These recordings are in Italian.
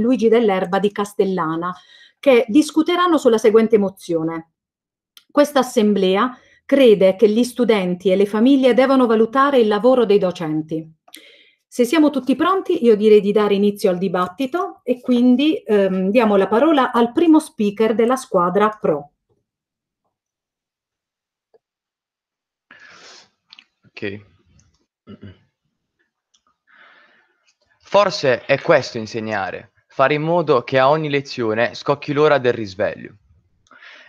Luigi Dell'Erba di Castellana, che discuteranno sulla seguente mozione. Questa assemblea crede che gli studenti e le famiglie devono valutare il lavoro dei docenti. Se siamo tutti pronti, io direi di dare inizio al dibattito e quindi ehm, diamo la parola al primo speaker della squadra PRO. Ok. Forse è questo insegnare, fare in modo che a ogni lezione scocchi l'ora del risveglio.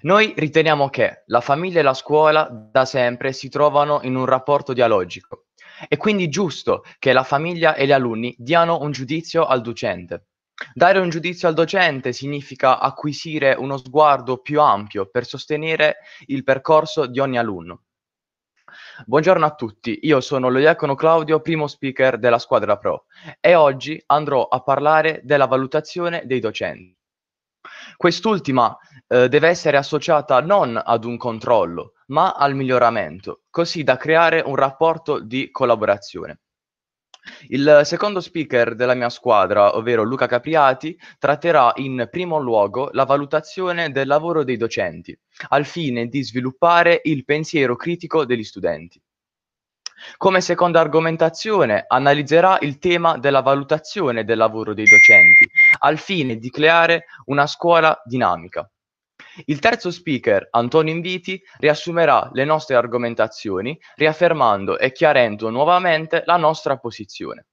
Noi riteniamo che la famiglia e la scuola da sempre si trovano in un rapporto dialogico. È quindi giusto che la famiglia e gli alunni diano un giudizio al docente. Dare un giudizio al docente significa acquisire uno sguardo più ampio per sostenere il percorso di ogni alunno. Buongiorno a tutti, io sono lo diacono Claudio, primo speaker della squadra pro e oggi andrò a parlare della valutazione dei docenti. Quest'ultima eh, deve essere associata non ad un controllo, ma al miglioramento, così da creare un rapporto di collaborazione. Il secondo speaker della mia squadra, ovvero Luca Capriati, tratterà in primo luogo la valutazione del lavoro dei docenti, al fine di sviluppare il pensiero critico degli studenti. Come seconda argomentazione analizzerà il tema della valutazione del lavoro dei docenti, al fine di creare una scuola dinamica. Il terzo speaker, Antonio Inviti, riassumerà le nostre argomentazioni, riaffermando e chiarendo nuovamente la nostra posizione.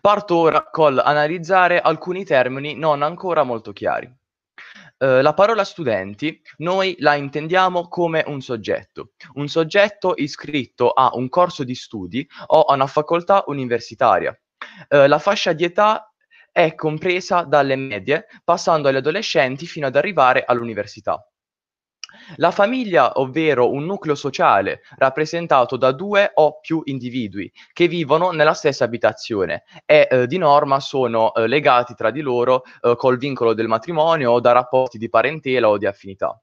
Parto ora col analizzare alcuni termini non ancora molto chiari. Eh, la parola studenti noi la intendiamo come un soggetto, un soggetto iscritto a un corso di studi o a una facoltà universitaria. Eh, la fascia di età è compresa dalle medie, passando agli adolescenti fino ad arrivare all'università. La famiglia, ovvero un nucleo sociale rappresentato da due o più individui che vivono nella stessa abitazione e eh, di norma sono eh, legati tra di loro eh, col vincolo del matrimonio o da rapporti di parentela o di affinità.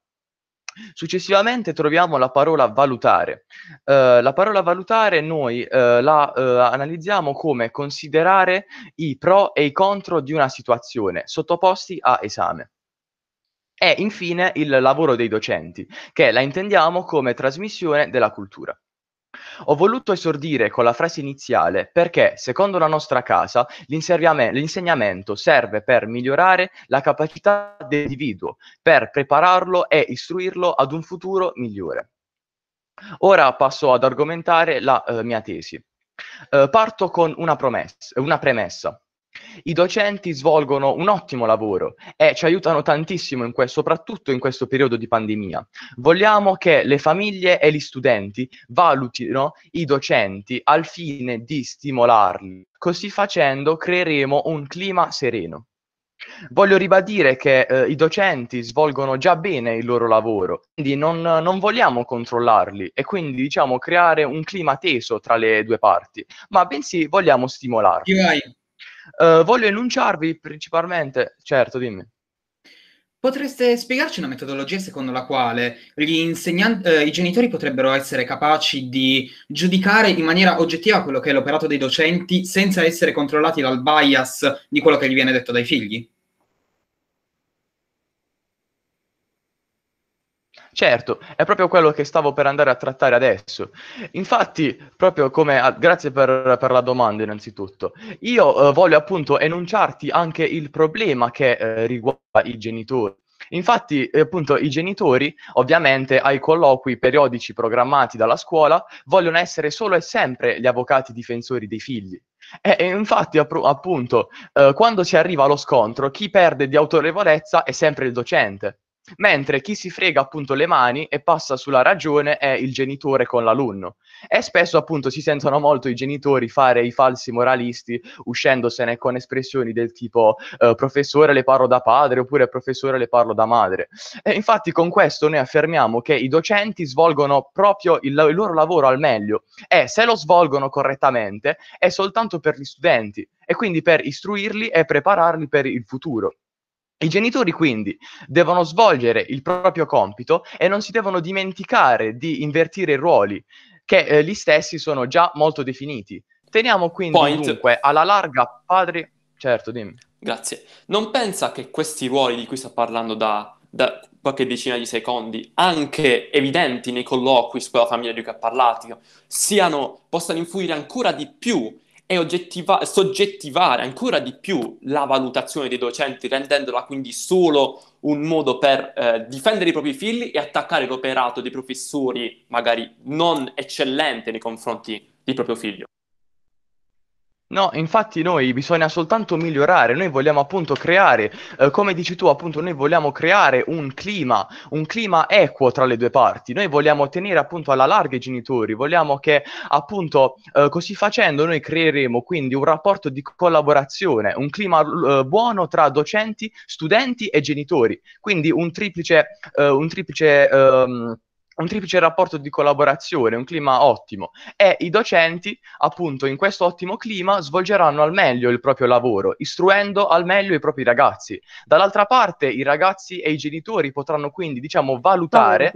Successivamente troviamo la parola valutare. Uh, la parola valutare noi uh, la uh, analizziamo come considerare i pro e i contro di una situazione sottoposti a esame. E infine il lavoro dei docenti, che la intendiamo come trasmissione della cultura. Ho voluto esordire con la frase iniziale perché, secondo la nostra casa, l'insegnamento serve per migliorare la capacità dell'individuo, per prepararlo e istruirlo ad un futuro migliore. Ora passo ad argomentare la eh, mia tesi. Eh, parto con una, promessa, una premessa. I docenti svolgono un ottimo lavoro e ci aiutano tantissimo, in que- soprattutto in questo periodo di pandemia. Vogliamo che le famiglie e gli studenti valutino i docenti al fine di stimolarli. Così facendo creeremo un clima sereno. Voglio ribadire che eh, i docenti svolgono già bene il loro lavoro, quindi non, non, vogliamo controllarli e quindi diciamo creare un clima teso tra le due parti, ma bensì vogliamo stimolarli. Eh, voglio enunciarvi principalmente, certo, dimmi. Potreste spiegarci una metodologia secondo la quale insegnan- eh, i genitori potrebbero essere capaci di giudicare in maniera oggettiva quello che è l'operato dei docenti senza essere controllati dal bias di quello che gli viene detto dai figli? Certo, è proprio quello che stavo per andare a trattare adesso. Infatti, proprio come... A... grazie per, per, la domanda innanzitutto. Io eh, voglio appunto enunciarti anche il problema che eh, riguarda i genitori. Infatti, eh, appunto, i genitori, ovviamente, ai colloqui periodici programmati dalla scuola, vogliono essere solo e sempre gli avvocati difensori dei figli. E, e infatti, appunto, eh, quando si arriva allo scontro, chi perde di autorevolezza è sempre il docente mentre chi si frega appunto le mani e passa sulla ragione è il genitore con l'alunno. E spesso appunto si sentono molto i genitori fare i falsi moralisti uscendosene con espressioni del tipo eh, professore le parlo da padre oppure professore le parlo da madre. E infatti con questo noi affermiamo che i docenti svolgono proprio il, il loro lavoro al meglio e se lo svolgono correttamente è soltanto per gli studenti e quindi per istruirli e prepararli per il futuro. I genitori quindi devono svolgere il proprio compito e non si devono dimenticare di invertire i ruoli che eh, gli stessi sono già molto definiti. Teniamo quindi Point. dunque alla larga padri... Certo, dimmi. Grazie. Non pensa che questi ruoli di cui sta parlando da, da qualche decina di secondi, anche evidenti nei colloqui sulla famiglia di cui ha parlato, siano, possano influire ancora di più è oggettiva- soggettivare ancora di più la valutazione dei docenti, rendendola quindi solo un modo per eh, difendere i propri figli e attaccare l'operato dei professori, magari non eccellente nei confronti del proprio figlio. No, infatti noi bisogna soltanto migliorare, noi vogliamo appunto creare, eh, come dici tu appunto, noi vogliamo creare un clima, un clima equo tra le due parti, noi vogliamo tenere appunto alla larga i genitori, vogliamo che appunto eh, così facendo noi creeremo quindi un rapporto di collaborazione, un clima eh, buono tra docenti, studenti e genitori, quindi un triplice, eh, un triplice... Ehm, un triplice rapporto di collaborazione, un clima ottimo e i docenti appunto in questo ottimo clima svolgeranno al meglio il proprio lavoro, istruendo al meglio i propri ragazzi. Dall'altra parte i ragazzi e i genitori potranno quindi diciamo valutare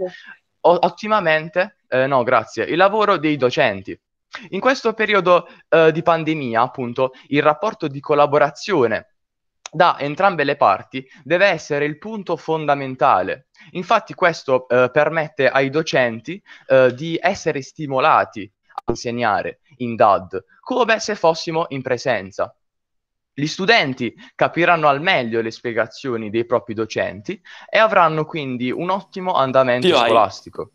o- ottimamente eh, no, grazie, il lavoro dei docenti. In questo periodo eh, di pandemia appunto il rapporto di collaborazione da entrambe le parti deve essere il punto fondamentale. Infatti questo eh, permette ai docenti eh, di essere stimolati a insegnare in DAD, come se fossimo in presenza. Gli studenti capiranno al meglio le spiegazioni dei propri docenti e avranno quindi un ottimo andamento scolastico.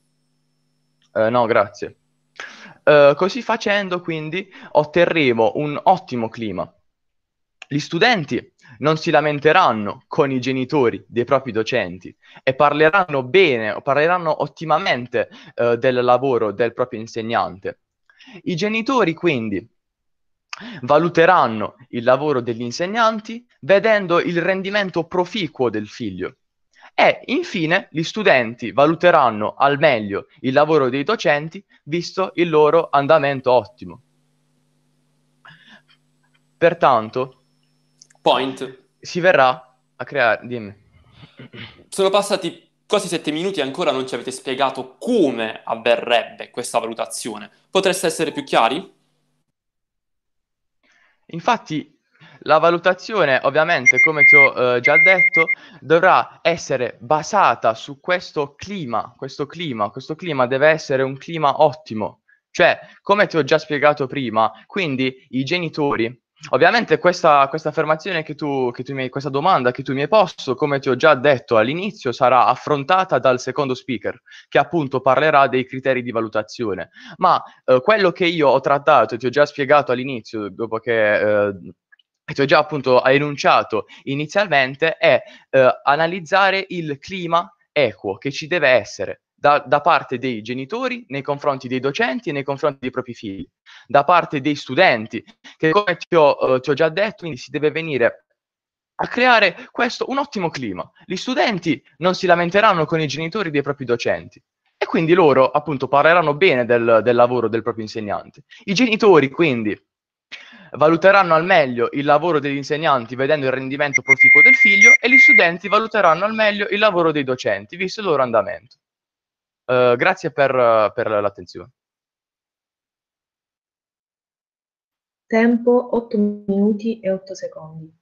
Eh, no, grazie. Eh, così facendo, quindi, otterremo un ottimo clima. Gli studenti non si lamenteranno con i genitori dei propri docenti e parleranno bene o parleranno ottimamente eh, del lavoro del proprio insegnante. I genitori quindi valuteranno il lavoro degli insegnanti vedendo il rendimento proficuo del figlio e infine gli studenti valuteranno al meglio il lavoro dei docenti visto il loro andamento ottimo. Pertanto, Point. Si verrà a creare... Dimmi. Sono passati quasi sette minuti e ancora non ci avete spiegato come avverrebbe questa valutazione. Potreste essere più chiari? Infatti, la valutazione, ovviamente, come ti ho eh, già detto, dovrà essere basata su questo clima, questo clima, questo clima deve essere un clima ottimo. Cioè, come ti ho già spiegato prima, quindi i genitori Ovviamente questa, questa affermazione che tu, che tu mi, questa domanda che tu mi hai posto, come ti ho già detto all'inizio, sarà affrontata dal secondo speaker, che appunto parlerà dei criteri di valutazione. Ma eh, quello che io ho trattato, ti ho già spiegato all'inizio, dopo che... Eh, ti ho già appunto enunciato inizialmente, è eh, analizzare il clima equo che ci deve essere da, da, parte dei genitori nei confronti dei docenti e nei confronti dei propri figli, da parte dei studenti, che come ti ho, eh, ti ho già detto, quindi si deve venire a creare questo un ottimo clima. Gli studenti non si lamenteranno con i genitori dei propri docenti e quindi loro appunto parleranno bene del, del lavoro del proprio insegnante. I genitori quindi valuteranno al meglio il lavoro degli insegnanti vedendo il rendimento proficuo del figlio e gli studenti valuteranno al meglio il lavoro dei docenti visto il loro andamento. Uhm, grazie per, uhm, per l'attenzione. Tempo 8 minuti e 8 secondi.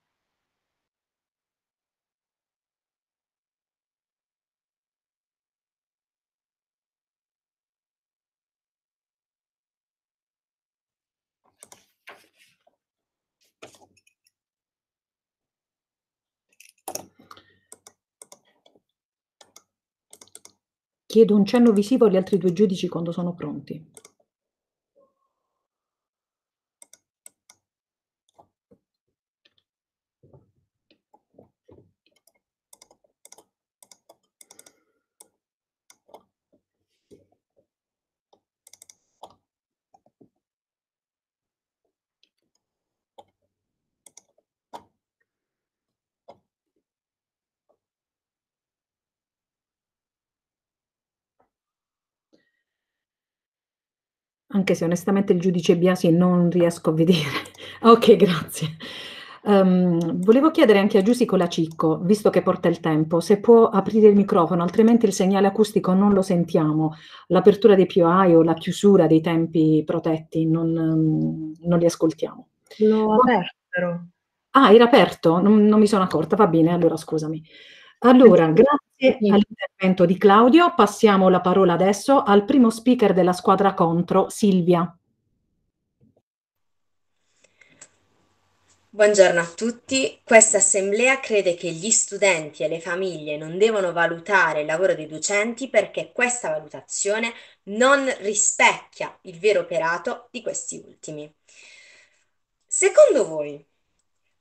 Chiedo un cenno visivo agli altri due giudici quando sono pronti. anche se onestamente il giudice Biasi non riesco a vedere. ok, grazie. Um, volevo chiedere anche a Giussi Colacicco, visto che porta il tempo, se può aprire il microfono, altrimenti il segnale acustico non lo sentiamo. L'apertura dei POI o la chiusura dei tempi protetti non, um, non li ascoltiamo. L'ho aperto. Ah, era aperto? Non, non mi sono accorta, va bene, allora scusami. Allora, grazie all'intervento di Claudio, passiamo la parola adesso al primo speaker della squadra contro, Silvia. Buongiorno a tutti. Questa assemblea crede che gli studenti e le famiglie non devono valutare il lavoro dei docenti perché questa valutazione non rispecchia il vero operato di questi ultimi. Secondo voi,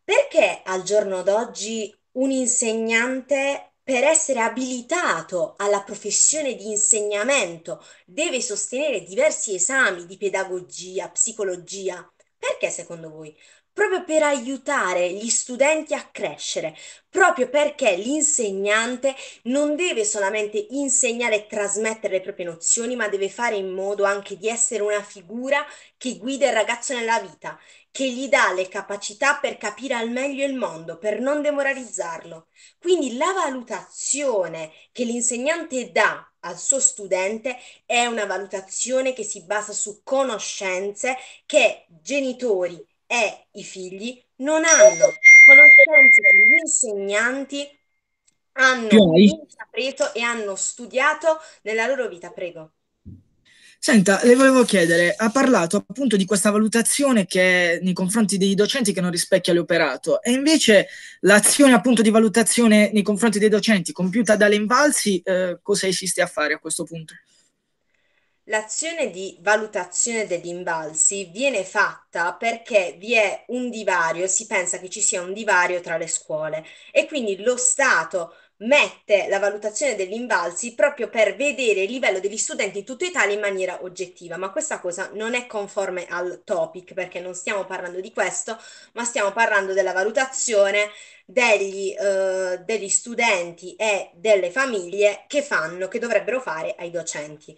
perché al giorno d'oggi un insegnante per essere abilitato alla professione di insegnamento deve sostenere diversi esami di pedagogia, psicologia. Perché secondo voi? Proprio per aiutare gli studenti a crescere, proprio perché l'insegnante non deve solamente insegnare e trasmettere le proprie nozioni, ma deve fare in modo anche di essere una figura che guida il ragazzo nella vita che gli dà le capacità per capire al meglio il mondo, per non demoralizzarlo. Quindi la valutazione che l'insegnante dà al suo studente è una valutazione che si basa su conoscenze che genitori e i figli non hanno, conoscenze che gli insegnanti hanno intrapreso e hanno studiato nella loro vita. Prego. Senta, le volevo chiedere, ha parlato appunto di questa valutazione che nei confronti dei docenti che non rispecchia l'operato e invece l'azione appunto di valutazione nei confronti dei docenti compiuta dalle Invalsi, eh, cosa esiste a fare a questo punto? L'azione di valutazione degli invalsi viene fatta perché vi è un divario, si pensa che ci sia un divario tra le scuole e quindi lo Stato mette la valutazione degli invalsi proprio per vedere il livello degli studenti in tutta Italia in maniera oggettiva, ma questa cosa non è conforme al topic perché non stiamo parlando di questo, ma stiamo parlando della valutazione degli, eh, degli studenti e delle famiglie che fanno, che dovrebbero fare ai docenti.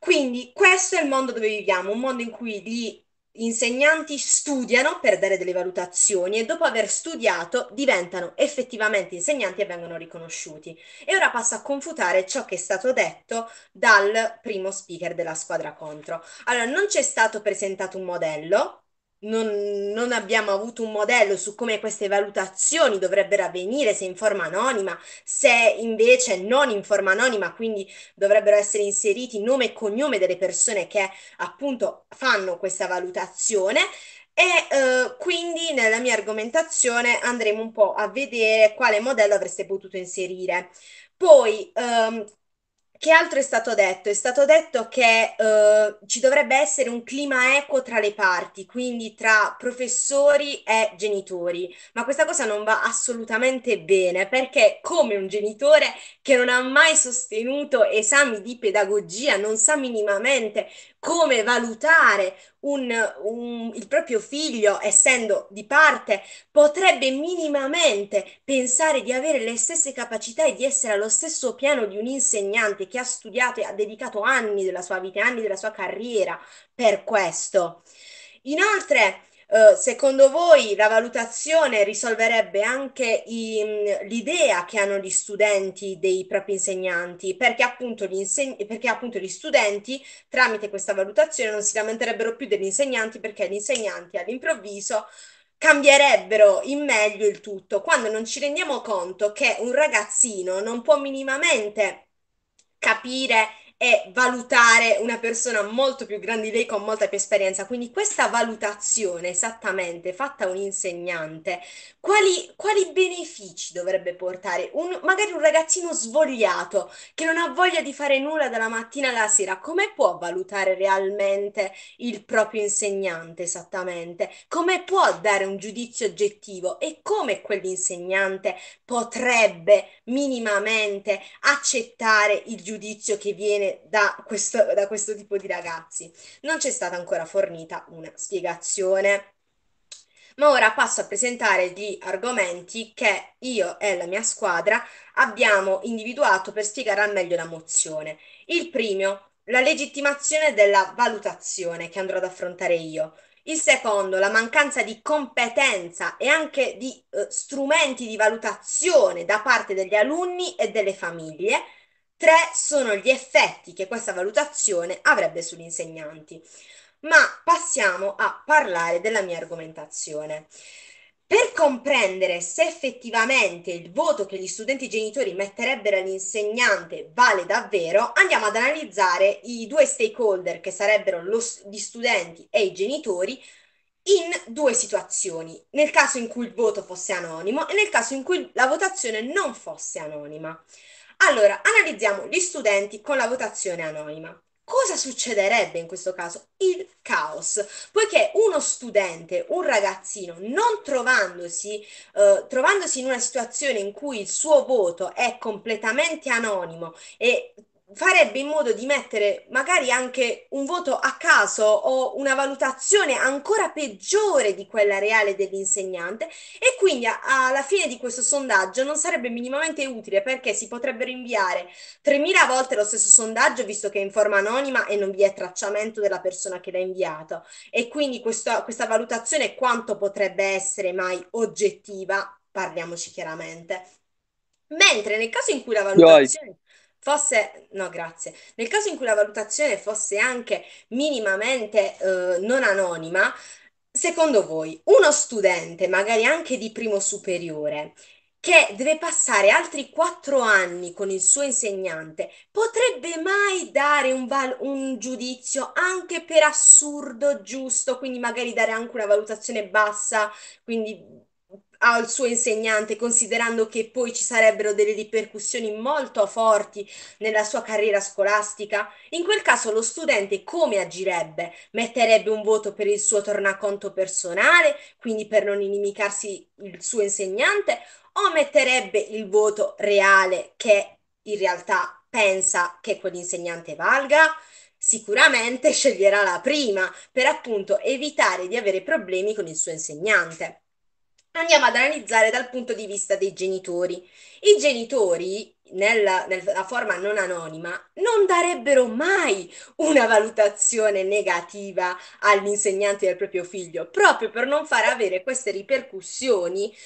Quindi questo è il mondo dove viviamo, un mondo in cui gli gli insegnanti studiano per dare delle valutazioni e dopo aver studiato diventano effettivamente insegnanti e vengono riconosciuti. E ora passo a confutare ciò che è stato detto dal primo speaker della squadra contro. Allora, non c'è stato presentato un modello, non, non, abbiamo avuto un modello su come queste valutazioni dovrebbero avvenire, se in forma anonima, se invece non in forma anonima, quindi dovrebbero essere inseriti nome e cognome delle persone che appunto fanno questa valutazione. E eh, quindi nella mia argomentazione andremo un po' a vedere quale modello avreste potuto inserire. Poi, ehm, che altro è stato detto? È stato detto che eh, ci dovrebbe essere un clima equo tra le parti, quindi tra professori e genitori, ma questa cosa non va assolutamente bene perché come un genitore che non ha mai sostenuto esami di pedagogia, non sa minimamente come valutare un, un, il proprio figlio, essendo di parte, potrebbe minimamente pensare di avere le stesse capacità e di essere allo stesso piano di un insegnante che ha studiato e ha dedicato anni della sua vita, anni della sua carriera per questo. Inoltre, eh, secondo voi la valutazione risolverebbe anche i, mm, l'idea che hanno gli studenti dei propri insegnanti? Perché appunto, gli inseg- perché appunto gli studenti tramite questa valutazione non si lamenterebbero più degli insegnanti perché gli insegnanti all'improvviso cambierebbero in meglio il tutto quando non ci rendiamo conto che un ragazzino non può minimamente capire e valutare una persona molto più grande di lei con molta più esperienza. Quindi questa valutazione esattamente fatta a un insegnante, quali, quali benefici dovrebbe portare? Un, magari un ragazzino svogliato che non ha voglia di fare nulla dalla mattina alla sera, come può valutare realmente il proprio insegnante esattamente? Come può dare un giudizio oggettivo e come quell'insegnante potrebbe minimamente accettare il giudizio che viene da questo, da questo tipo di ragazzi. Non c'è stata ancora fornita una spiegazione. Ma ora passo a presentare gli argomenti che io e la mia squadra abbiamo individuato per spiegare al meglio la mozione. Il primo, la legittimazione della valutazione che andrò ad affrontare io. Il secondo, la mancanza di competenza e anche di eh, strumenti di valutazione da parte degli alunni e delle famiglie. Tre sono gli effetti che questa valutazione avrebbe sugli insegnanti. Ma passiamo a parlare della mia argomentazione. Per comprendere se effettivamente il voto che gli studenti genitori metterebbero all'insegnante vale davvero, andiamo ad analizzare i due stakeholder che sarebbero lo, gli studenti e i genitori in due situazioni, nel caso in cui il voto fosse anonimo e nel caso in cui la votazione non fosse anonima. Allora, analizziamo gli studenti con la votazione anonima cosa succederebbe in questo caso? Il caos, poiché uno studente, un ragazzino, non trovandosi, eh, trovandosi in una situazione in cui il suo voto è completamente anonimo e farebbe in modo di mettere magari anche un voto a caso o una valutazione ancora peggiore di quella reale dell'insegnante e quindi alla fine di questo sondaggio non sarebbe minimamente utile perché si potrebbero inviare 3.000 volte lo stesso sondaggio visto che è in forma anonima e non vi è tracciamento della persona che l'ha inviato e quindi questo, questa valutazione quanto potrebbe essere mai oggettiva, parliamoci chiaramente. Mentre nel caso in cui la valutazione... Yoi fosse, no grazie, nel caso in cui la valutazione fosse anche minimamente eh, non anonima, secondo voi uno studente, magari anche di primo superiore, che deve passare altri quattro anni con il suo insegnante, potrebbe mai dare un, val- un, giudizio anche per assurdo giusto, quindi magari dare anche una valutazione bassa, quindi al suo insegnante, considerando che poi ci sarebbero delle ripercussioni molto forti nella sua carriera scolastica? In quel caso lo studente come agirebbe? Metterebbe un voto per il suo tornaconto personale, quindi per non inimicarsi il suo insegnante, o metterebbe il voto reale che in realtà pensa che quell'insegnante valga? Sicuramente sceglierà la prima per appunto evitare di avere problemi con il suo insegnante andiamo ad analizzare dal punto di vista dei genitori. I genitori, nella, nella, forma non anonima, non darebbero mai una valutazione negativa all'insegnante del proprio figlio, proprio per non far avere queste ripercussioni, eh,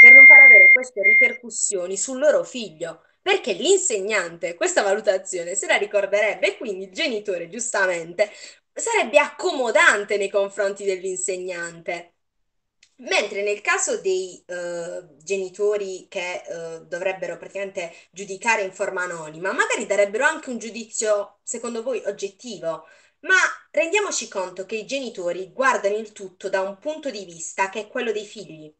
per non far avere queste ripercussioni sul loro figlio. Perché l'insegnante questa valutazione se la ricorderebbe e quindi il genitore, giustamente, sarebbe accomodante nei confronti dell'insegnante. Mentre nel caso dei uh, genitori che uh, dovrebbero praticamente giudicare in forma anonima, magari darebbero anche un giudizio, secondo voi, oggettivo, ma rendiamoci conto che i genitori guardano il tutto da un punto di vista che è quello dei figli.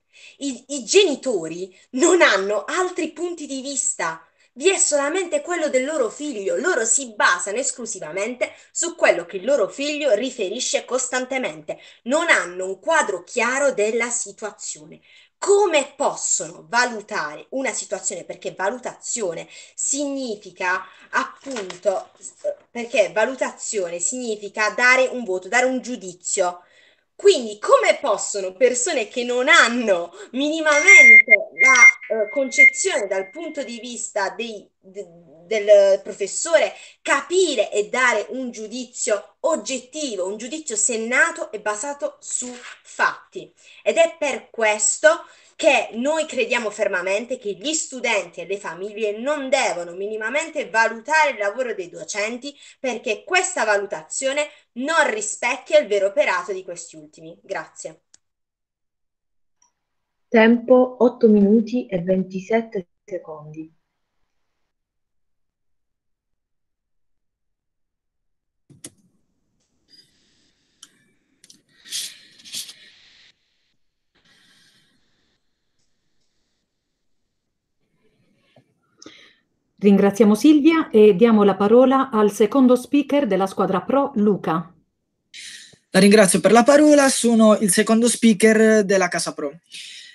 I, i genitori non hanno altri punti di vista vi è solamente quello del loro figlio. Loro si basano esclusivamente su quello che il loro figlio riferisce costantemente. Non hanno un quadro chiaro della situazione. Come possono valutare una situazione? Perché valutazione significa appunto, perché valutazione significa dare un voto, dare un giudizio quindi come possono persone che non hanno minimamente la eh, concezione dal punto di vista dei, de, del professore capire e dare un giudizio oggettivo, un giudizio sennato e basato su fatti? Ed è per questo che noi crediamo fermamente che gli studenti e le famiglie non devono minimamente valutare il lavoro dei docenti perché questa valutazione non rispecchia il vero operato di questi ultimi. Grazie. Tempo 8 minuti e 27 secondi. Ringraziamo Silvia e diamo la parola al secondo speaker della squadra Pro, Luca. La ringrazio per la parola, sono il secondo speaker della Casa Pro.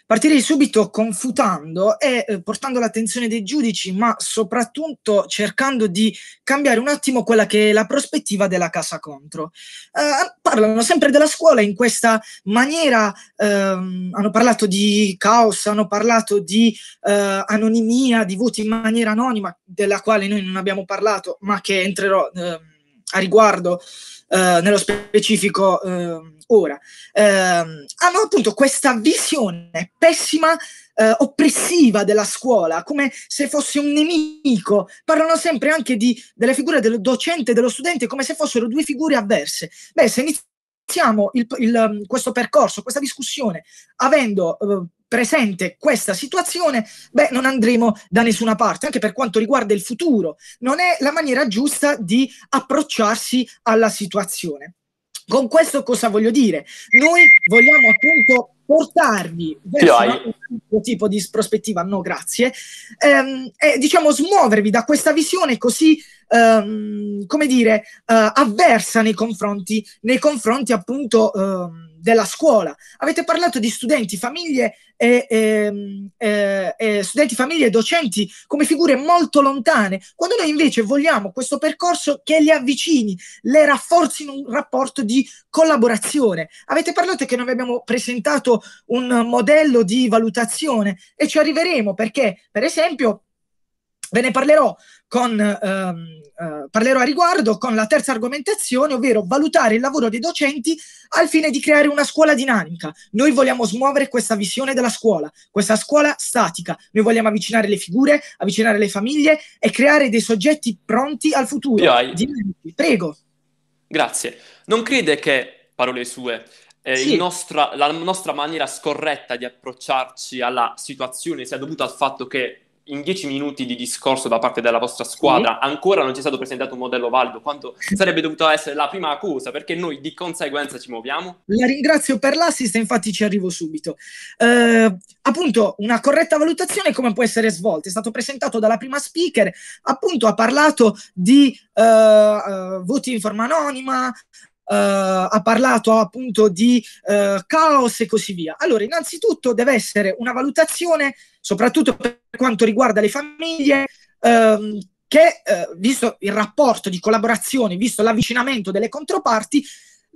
Partirei subito confutando e eh, portando l'attenzione dei giudici, ma soprattutto cercando di cambiare un attimo quella che è la prospettiva della casa contro. Eh, parlano sempre della scuola in questa maniera, eh, hanno parlato di caos, hanno parlato di eh, anonimia, di voti in maniera anonima, della quale noi non abbiamo parlato, ma che entrerò... Eh, a riguardo eh, nello specifico ehm, ora, ehm, hanno appunto questa visione pessima Uh, oppressiva della scuola, come se fosse un nemico. Parlano sempre anche di, delle figure del docente e dello studente come se fossero due figure avverse. Beh, se iniziamo il, il, questo percorso, questa discussione, avendo uh, presente questa situazione, beh, non andremo da nessuna parte, anche per quanto riguarda il futuro. Non è la maniera giusta di approcciarsi alla situazione. Con questo cosa voglio dire? Noi vogliamo appunto portarvi verso un altro tipo di prospettiva, no grazie, ehm, e diciamo smuovervi da questa visione così, ehm, come dire, eh, avversa nei confronti, nei confronti appunto ehm, della scuola. Avete parlato di studenti, famiglie e, e, ehm, e, e studenti, famiglie docenti come figure molto lontane, quando noi invece vogliamo questo percorso che li avvicini, le rafforzi in un rapporto di collaborazione. Avete parlato che noi abbiamo presentato un modello di valutazione e ci arriveremo perché, per esempio, ve ne parlerò, con, ehm, eh, parlerò a riguardo con la terza argomentazione, ovvero valutare il lavoro dei docenti al fine di creare una scuola dinamica. Noi vogliamo smuovere questa visione della scuola, questa scuola statica. Noi vogliamo avvicinare le figure, avvicinare le famiglie e creare dei soggetti pronti al futuro. Prego. Grazie. Non crede che, parole sue, eh, sì. nostra, la nostra maniera scorretta di approcciarci alla situazione sia dovuta al fatto che in dieci minuti di discorso da parte della vostra squadra mm. ancora non ci è stato presentato un modello valido, quanto sarebbe dovuta essere la prima accusa, perché noi di conseguenza ci muoviamo? La ringrazio per l'assist, infatti ci arrivo subito. Eh, appunto, una corretta valutazione come può essere svolta? È stato presentato dalla prima speaker, appunto ha parlato di eh, eh voti in forma anonima, eh, ha parlato appunto di eh, caos e così via. Allora, innanzitutto deve essere una valutazione, soprattutto per quanto riguarda le famiglie, ehm, che, eh, visto il rapporto di collaborazione, visto l'avvicinamento delle controparti,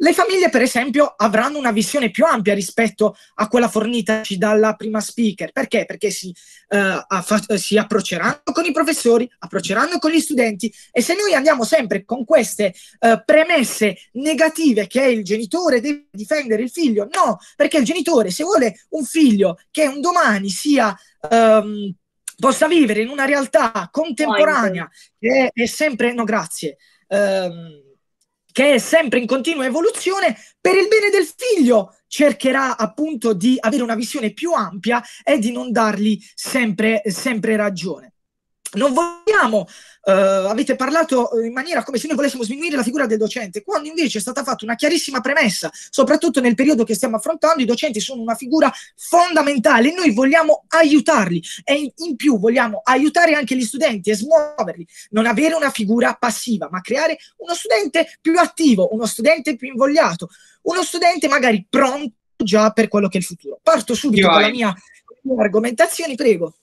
le famiglie, per esempio, avranno una visione più ampia rispetto a quella fornitaci dalla prima speaker. Perché? Perché si, eh, aff- si approcceranno con i professori, approcceranno con gli studenti e se noi andiamo sempre con queste eh, premesse negative che il genitore deve difendere il figlio, no, perché il genitore se vuole un figlio che un domani sia... Ehm, possa vivere in una realtà contemporanea che è, sempre, no grazie, ehm, che è sempre in continua evoluzione, per il bene del figlio cercherà appunto di avere una visione più ampia e di non dargli sempre, sempre ragione non vogliamo, eh, avete parlato eh, in maniera come se noi volessimo sminuire la figura del docente, quando invece è stata fatta una chiarissima premessa, soprattutto nel periodo che stiamo affrontando, i docenti sono una figura fondamentale, noi vogliamo aiutarli e in più vogliamo aiutare anche gli studenti e smuoverli, non avere una figura passiva, ma creare uno studente più attivo, uno studente più invogliato, uno studente magari pronto già per quello che è il futuro. Parto subito Io con la mia argomentazione, prego.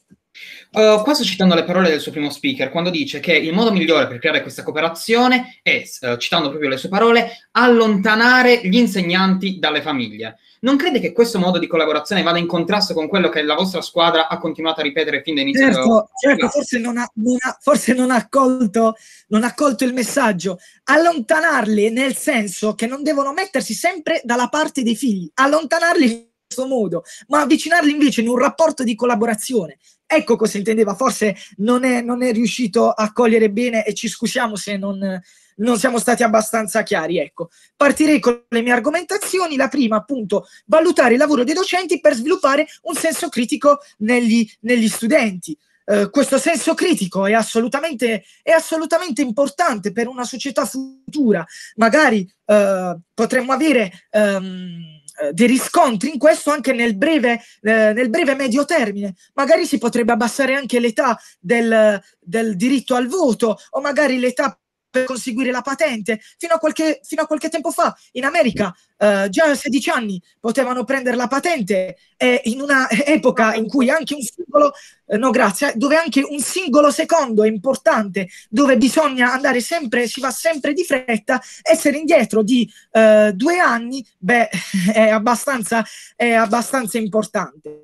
Uh, qua sto citando le parole del suo primo speaker, quando dice che il modo migliore per creare questa cooperazione è, uh, citando proprio le sue parole, allontanare gli insegnanti dalle famiglie. Non crede che questo modo di collaborazione vada in contrasto con quello che la vostra squadra ha continuato a ripetere fin dall'inizio? Certo, certo forse, non ha, non ha, forse non ha, colto, non ha colto il messaggio. Allontanarli nel senso che non devono mettersi sempre dalla parte dei figli, allontanarli in questo modo, ma avvicinarli invece in un rapporto di collaborazione. Ecco cosa intendeva, forse non è, non è riuscito a cogliere bene e ci scusiamo se non, non siamo stati abbastanza chiari. Ecco, partirei con le mie argomentazioni. La prima, appunto, valutare il lavoro dei docenti per sviluppare un senso critico negli, negli studenti. Eh, questo senso critico è assolutamente, è assolutamente, importante per una società futura. Magari eh, potremmo avere. Ehm, eh, dei riscontri in questo anche nel breve, eh, nel breve, medio termine. Magari si potrebbe abbassare anche l'età del, del diritto al voto o magari l'età per conseguire la patente. Fino a qualche, fino a qualche tempo fa in America eh, già a 16 anni potevano prendere la patente e eh, in una epoca in cui anche un singolo, eh, no grazie, eh, dove anche un singolo secondo è importante, dove bisogna andare sempre, si va sempre di fretta, essere indietro di eh, due anni, beh, è abbastanza, è abbastanza importante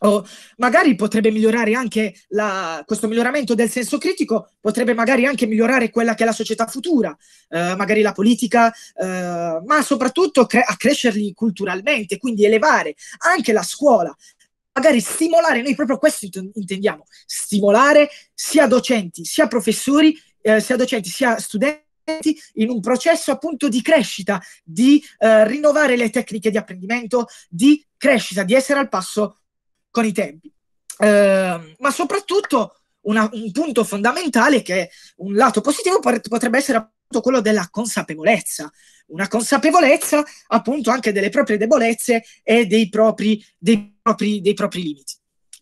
o magari potrebbe migliorare anche la, questo miglioramento del senso critico, potrebbe magari anche migliorare quella che è la società futura, eh, magari la politica, eh, ma soprattutto cre- accrescerli culturalmente, quindi elevare anche la scuola, magari stimolare, noi proprio questo intendiamo, stimolare sia docenti, sia professori, eh, sia docenti, sia studenti in un processo appunto di crescita, di eh, rinnovare le tecniche di apprendimento, di crescita, di essere al passo con i tempi. Eh, ma soprattutto una, un punto fondamentale che un lato positivo potrebbe essere appunto quello della consapevolezza, una consapevolezza appunto anche delle proprie debolezze e dei propri, dei propri, dei propri limiti.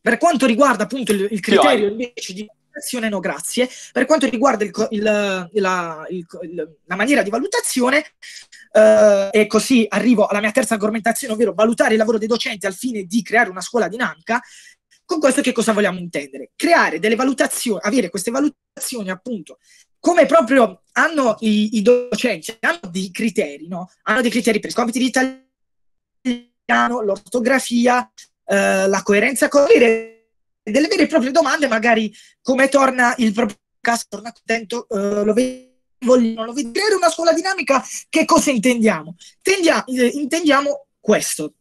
Per quanto riguarda appunto il, il criterio invece di valutazione no grazie, per quanto riguarda il, il, la, la, maniera di valutazione, Uh, e così arrivo alla mia terza argomentazione, ovvero valutare il lavoro dei docenti al fine di creare una scuola dinamica. Con questo che cosa vogliamo intendere? Creare delle valutazioni, avere queste valutazioni appunto, come proprio hanno i, i docenti, hanno dei criteri, no? Hanno dei criteri per i compiti di italiano, l'ortografia, uh, la coerenza con delle vere e proprie domande, magari come torna il proprio caso, torna contento, uh, lo vedo vogliono vedere una scuola dinamica, che cosa intendiamo? Tendia, eh, intendiamo questo,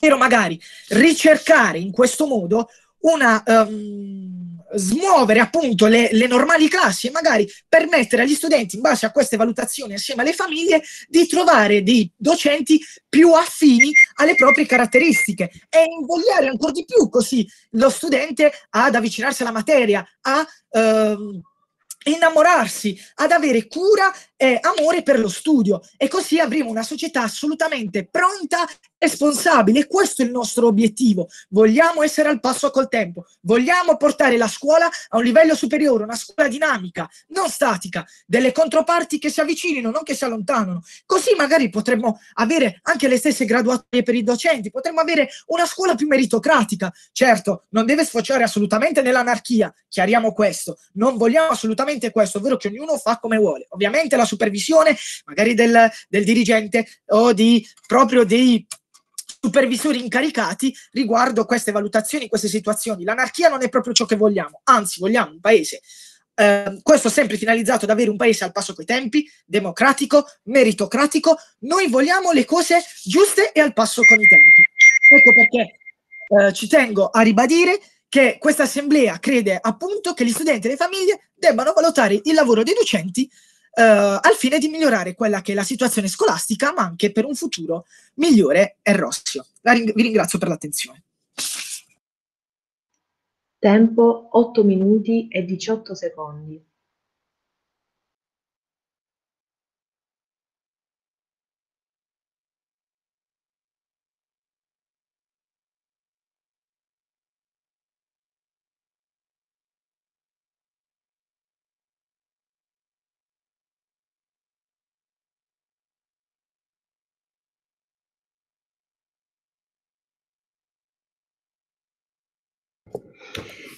ovvero magari ricercare in questo modo una... Um, smuovere appunto le, le, normali classi e magari permettere agli studenti, in base a queste valutazioni assieme alle famiglie, di trovare dei docenti più affini alle proprie caratteristiche e invogliare ancora di più così lo studente ad avvicinarsi alla materia, a ehm, innamorarsi, ad avere cura e eh, amore per lo studio e così avremo una società assolutamente pronta responsabile. E questo è il nostro obiettivo. Vogliamo essere al passo col tempo, vogliamo portare la scuola a un livello superiore, una scuola dinamica, non statica, delle controparti che si avvicinino, non che si allontanano. Così magari potremmo avere anche le stesse graduatorie per i docenti, potremmo avere una scuola più meritocratica. Certo, non deve sfociare assolutamente nell'anarchia, chiariamo questo. Non vogliamo assolutamente questo, ovvero che ognuno fa come vuole. Ovviamente la supervisione magari del, del dirigente o di proprio dei supervisori incaricati riguardo queste valutazioni, queste situazioni. L'anarchia non è proprio ciò che vogliamo, anzi vogliamo un paese, eh, questo sempre finalizzato ad avere un paese al passo coi tempi, democratico, meritocratico, noi vogliamo le cose giuste e al passo con i tempi. Ecco perché eh, ci tengo a ribadire che questa assemblea crede appunto che gli studenti e le famiglie debbano valutare il lavoro dei docenti eh, al fine di migliorare quella che è la situazione scolastica, ma anche per un futuro migliore e rossio. Ring- vi ringrazio per l'attenzione. Tempo 8 minuti e 18 secondi.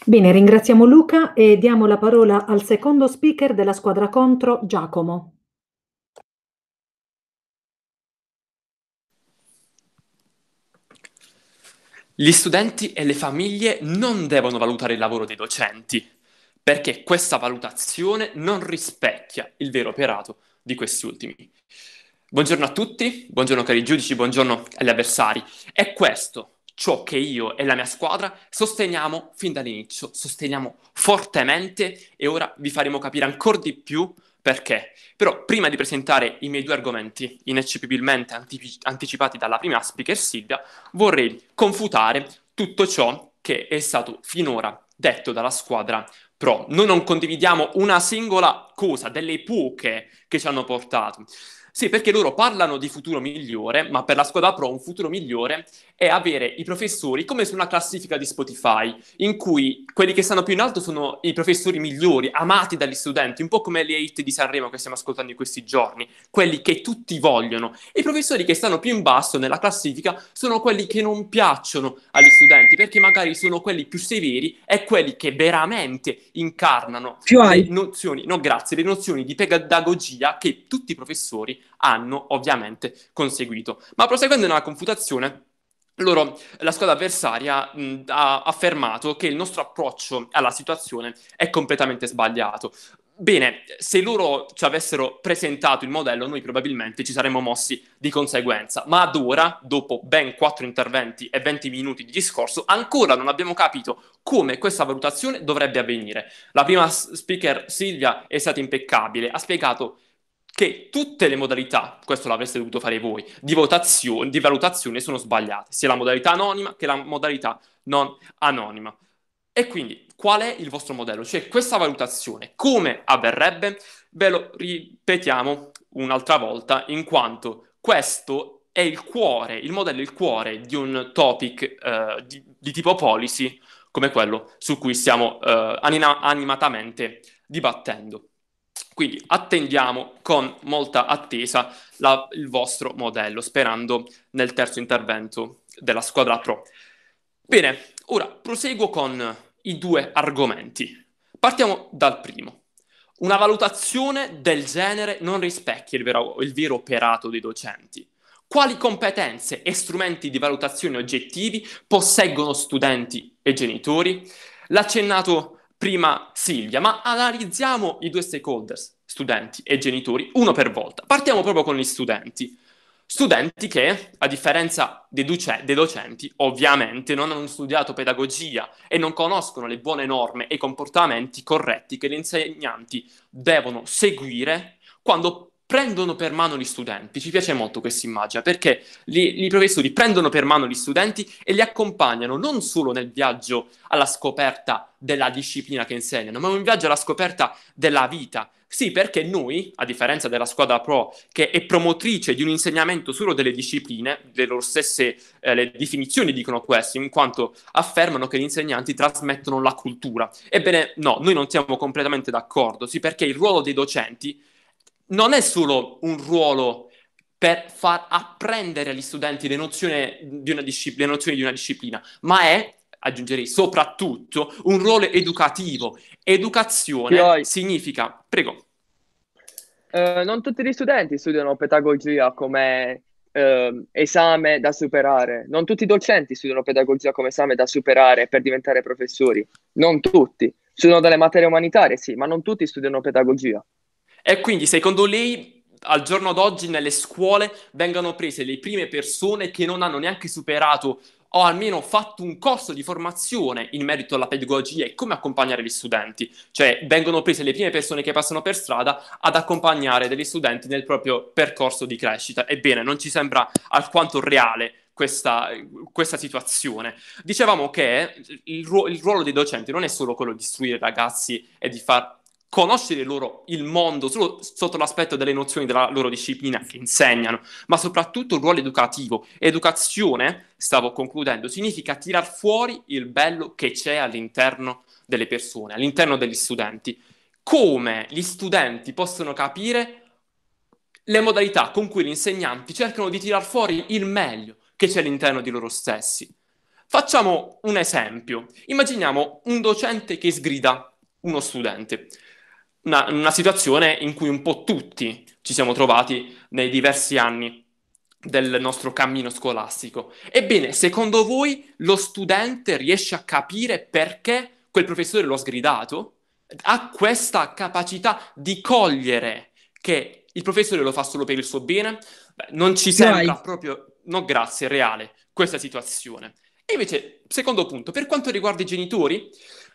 Bene, ringraziamo Luca e diamo la parola al secondo speaker della squadra contro, Giacomo. Gli studenti e le famiglie non devono valutare il lavoro dei docenti, perché questa valutazione non rispecchia il vero operato di questi ultimi. Buongiorno a tutti, buongiorno cari giudici, buongiorno agli avversari. È questo ciò che io e la mia squadra sosteniamo fin dall'inizio, sosteniamo fortemente e ora vi faremo capire ancora di più perché. Però prima di presentare i miei due argomenti ineccepibilmente antip- anticipati dalla prima speaker Silvia, vorrei confutare tutto ciò che è stato finora detto dalla squadra pro. Noi non condividiamo una singola cosa delle puche che ci hanno portato. Sì, perché loro parlano di futuro migliore, ma per la squadra pro un futuro migliore è avere i professori come su una classifica di Spotify, in cui quelli che stanno più in alto sono i professori migliori, amati dagli studenti, un po' come le hit di Sanremo che stiamo ascoltando in questi giorni, quelli che tutti vogliono. E I professori che stanno più in basso nella classifica sono quelli che non piacciono agli studenti, perché magari sono quelli più severi e quelli che veramente incarnano le nozioni, no, grazie, le nozioni di pedagogia che tutti i professori hanno ovviamente conseguito. Ma proseguendo nella confutazione, loro, la squadra avversaria mh, ha affermato che il nostro approccio alla situazione è completamente sbagliato. Bene, se loro ci avessero presentato il modello, noi probabilmente ci saremmo mossi di conseguenza, ma ad ora, dopo ben quattro interventi e 20 minuti di discorso, ancora non abbiamo capito come questa valutazione dovrebbe avvenire. La prima speaker Silvia è stata impeccabile, ha spiegato che tutte le modalità, questo l'avreste dovuto fare voi, di, votazione, di valutazione sono sbagliate, sia la modalità anonima che la modalità non anonima. E quindi qual è il vostro modello? Cioè questa valutazione come avverrebbe? Ve lo ripetiamo un'altra volta in quanto questo è il cuore, il modello è il cuore di un topic eh, di, di, tipo policy come quello su cui stiamo eh, anima- animatamente dibattendo. Quindi attendiamo con molta attesa la, il vostro modello, sperando nel terzo intervento della squadra pro. Bene, ora proseguo con i due argomenti. Partiamo dal primo. Una valutazione del genere non rispecchia il vero, il vero operato dei docenti. Quali competenze e strumenti di valutazione oggettivi posseggono studenti e genitori? L'accennato prima Silvia, ma analizziamo i due stakeholders, studenti e genitori, uno per volta. Partiamo proprio con gli studenti. Studenti che, a differenza dei, duce- dei docenti, ovviamente non hanno studiato pedagogia e non conoscono le buone norme e i comportamenti corretti che gli insegnanti devono seguire quando prendono per mano gli studenti. Ci piace molto questa immagine perché i professori prendono per mano gli studenti e li accompagnano non solo nel viaggio alla scoperta della disciplina che insegnano, ma un viaggio alla scoperta della vita. Sì, perché noi, a differenza della squadra pro, che è promotrice di un insegnamento solo delle discipline, le loro stesse eh, le definizioni dicono questo, in quanto affermano che gli insegnanti trasmettono la cultura. Ebbene, no, noi non siamo completamente d'accordo, sì, perché il ruolo dei docenti non è solo un ruolo per far apprendere agli studenti le nozioni di una, discipl- le nozioni di una disciplina, ma è, aggiungerei, soprattutto un ruolo educativo. Educazione Chioi. significa... Prego. Uh, non tutti gli studenti studiano pedagogia come uh, esame da superare, non tutti i docenti studiano pedagogia come esame da superare per diventare professori, non tutti. Studiano delle materie umanitarie, sì, ma non tutti studiano pedagogia. E quindi, secondo lei, al giorno d'oggi nelle scuole vengono prese le prime persone che non hanno neanche superato o almeno fatto un corso di formazione in merito alla pedagogia e come accompagnare gli studenti, cioè vengono prese le prime persone che passano per strada ad accompagnare degli studenti nel proprio percorso di crescita. Ebbene, non ci sembra alquanto reale questa, questa, situazione. Dicevamo che il, ruolo dei docenti non è solo quello di istruire ragazzi e di far conoscere loro il mondo solo sotto l'aspetto delle nozioni della loro disciplina che insegnano, ma soprattutto il ruolo educativo. Educazione, stavo concludendo, significa tirar fuori il bello che c'è all'interno delle persone, all'interno degli studenti. Come gli studenti possono capire le modalità con cui gli insegnanti cercano di tirar fuori il meglio che c'è all'interno di loro stessi. Facciamo un esempio. Immaginiamo un docente che sgrida uno studente una, una situazione in cui un po' tutti ci siamo trovati nei diversi anni del nostro cammino scolastico. Ebbene, secondo voi lo studente riesce a capire perché quel professore lo ha sgridato? Ha questa capacità di cogliere che il professore lo fa solo per il suo bene? Beh, non ci sembra Dai. proprio, no grazie, reale questa situazione. E invece, secondo punto, per quanto riguarda i genitori,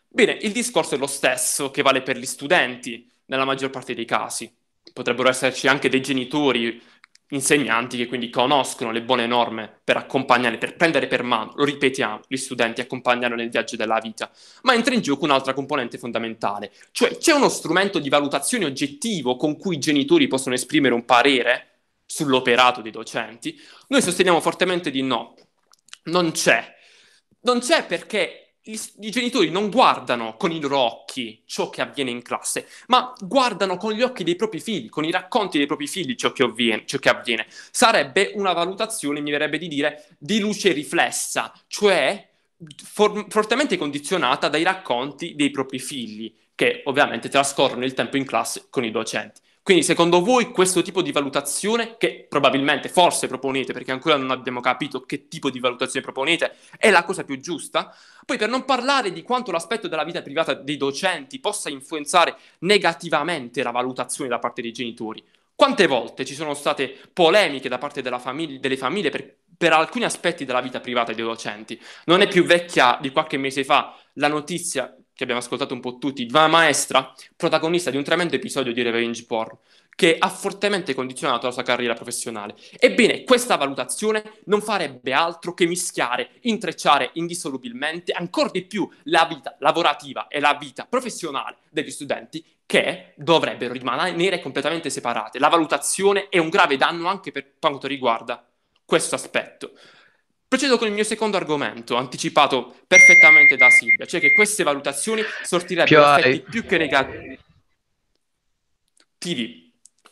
Bene, il discorso è lo stesso che vale per gli studenti nella maggior parte dei casi. Potrebbero esserci anche dei genitori insegnanti che quindi conoscono le buone norme per accompagnare, per prendere per mano, lo ripetiamo, gli studenti accompagnano nel viaggio della vita, ma entra in gioco un'altra componente fondamentale, cioè c'è uno strumento di valutazione oggettivo con cui i genitori possono esprimere un parere sull'operato dei docenti? Noi sosteniamo fortemente di no, non c'è. Non c'è perché i, i genitori non guardano con i loro occhi ciò che avviene in classe, ma guardano con gli occhi dei propri figli, con i racconti dei propri figli ciò che, avviene. Ciò che avviene. Sarebbe una valutazione, mi verrebbe di dire, di luce riflessa, cioè for- fortemente condizionata dai racconti dei propri figli, che ovviamente trascorrono il tempo in classe con i docenti. Quindi secondo voi questo tipo di valutazione, che probabilmente forse proponete, perché ancora non abbiamo capito che tipo di valutazione proponete, è la cosa più giusta? Poi per non parlare di quanto l'aspetto della vita privata dei docenti possa influenzare negativamente la valutazione da parte dei genitori. Quante volte ci sono state polemiche da parte famig- delle famiglie per, per alcuni aspetti della vita privata dei docenti? Non è più vecchia di qualche mese fa la notizia che abbiamo ascoltato un po' tutti, Vana Maestra, protagonista di un tremendo episodio di revenge porn, che ha fortemente condizionato la sua carriera professionale. Ebbene, questa valutazione non farebbe altro che mischiare, intrecciare indissolubilmente ancora di più la vita lavorativa e la vita professionale degli studenti che dovrebbero rimanere completamente separate. La valutazione è un grave danno anche per quanto riguarda questo aspetto. Procedo con il mio secondo argomento, anticipato perfettamente da Silvia, cioè che queste valutazioni sortirebbero più effetti più che negativi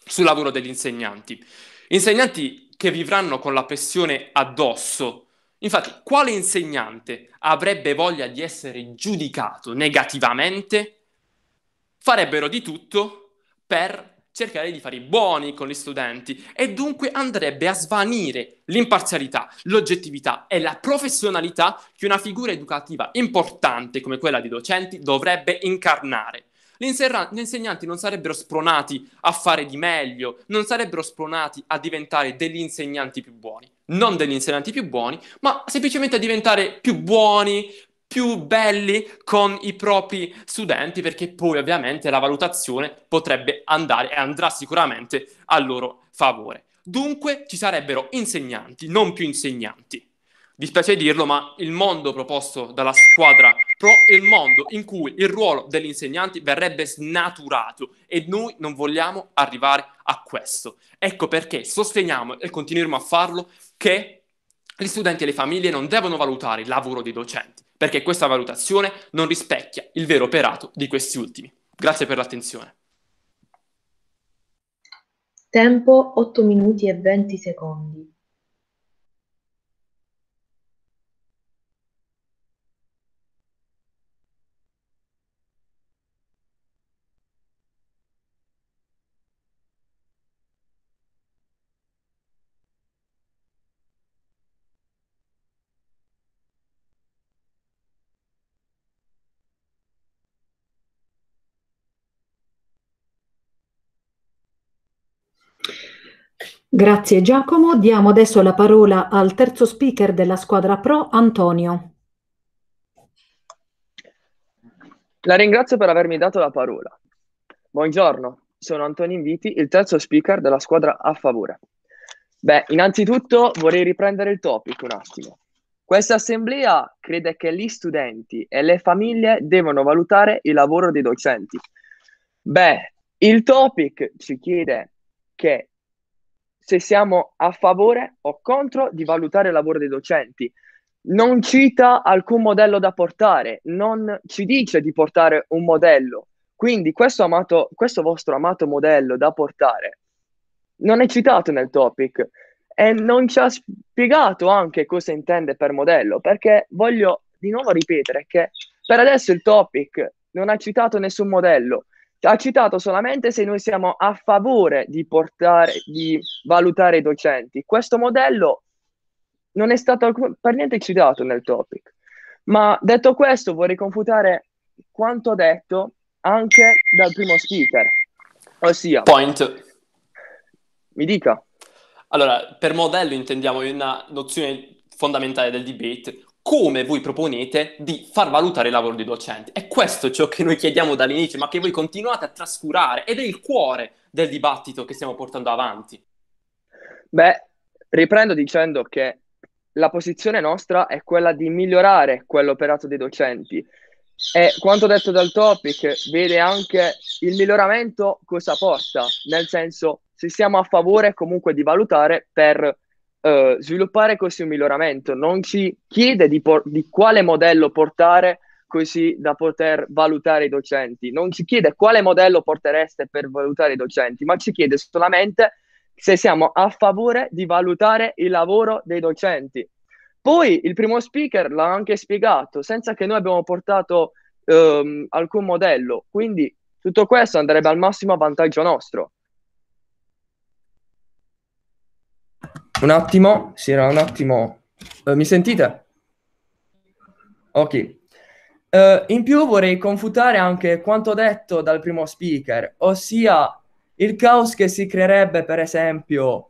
sul lavoro degli insegnanti. Insegnanti che vivranno con la pressione addosso. Infatti, quale insegnante avrebbe voglia di essere giudicato negativamente? Farebbero di tutto per cercare di fare i buoni con gli studenti e dunque andrebbe a svanire l'imparzialità, l'oggettività e la professionalità che una figura educativa importante come quella di docenti dovrebbe incarnare. Gli, gli insegnanti non sarebbero spronati a fare di meglio, non sarebbero spronati a diventare degli insegnanti più buoni, non degli insegnanti più buoni, ma semplicemente a diventare più buoni, più belli con i propri studenti perché poi ovviamente la valutazione potrebbe andare e andrà sicuramente a loro favore. Dunque ci sarebbero insegnanti, non più insegnanti. Dispiace dirlo, ma il mondo proposto dalla squadra pro è il mondo in cui il ruolo degli insegnanti verrebbe snaturato e noi non vogliamo arrivare a questo. Ecco perché sosteniamo e continueremo a farlo che gli studenti e le famiglie non devono valutare il lavoro dei docenti, perché questa valutazione non rispecchia il vero operato di questi ultimi. Grazie per l'attenzione. Tempo 8 minuti e 20 secondi. Grazie Giacomo. Diamo adesso la parola al terzo speaker della squadra Pro, Antonio. La ringrazio per avermi dato la parola. Buongiorno, sono Antonio Inviti, il terzo speaker della squadra a favore. Beh, innanzitutto vorrei riprendere il topic un attimo. Questa assemblea crede che gli studenti e le famiglie devono valutare il lavoro dei docenti. Beh, il topic ci chiede che se siamo a favore o contro di valutare il lavoro dei docenti. Non cita alcun modello da portare, non ci dice di portare un modello. Quindi questo, amato, questo vostro amato modello da portare non è citato nel topic e non ci ha spiegato anche cosa intende per modello, perché voglio di nuovo ripetere che per adesso il topic non ha citato nessun modello, ha citato solamente se noi siamo a favore di, portare, di valutare i docenti. Questo modello non è stato per niente citato nel topic. Ma detto questo, vorrei confutare quanto detto anche dal primo speaker, ossia... Point. Mi dica. Allora, per modello intendiamo una nozione fondamentale del debate come voi proponete di far valutare il lavoro dei docenti. È questo ciò che noi chiediamo dall'inizio, ma che voi continuate a trascurare ed è il cuore del dibattito che stiamo portando avanti. Beh, riprendo dicendo che la posizione nostra è quella di migliorare quell'operato dei docenti. E quanto detto dal topic vede anche il miglioramento cosa porta, nel senso se siamo a favore comunque di valutare per eh, sviluppare così un miglioramento, non ci chiede di, por- di quale modello portare così da poter valutare i docenti, non ci chiede quale modello portereste per valutare i docenti, ma ci chiede solamente se siamo a favore di valutare il lavoro dei docenti. Poi il primo speaker l'ha anche spiegato, senza che noi abbiamo portato ehm, alcun modello, quindi tutto questo andrebbe al massimo a vantaggio nostro. Un attimo, si era un attimo. Eh, mi sentite? Ok. Eh, in più vorrei confutare anche quanto detto dal primo speaker, ossia il caos che si creerebbe, per esempio,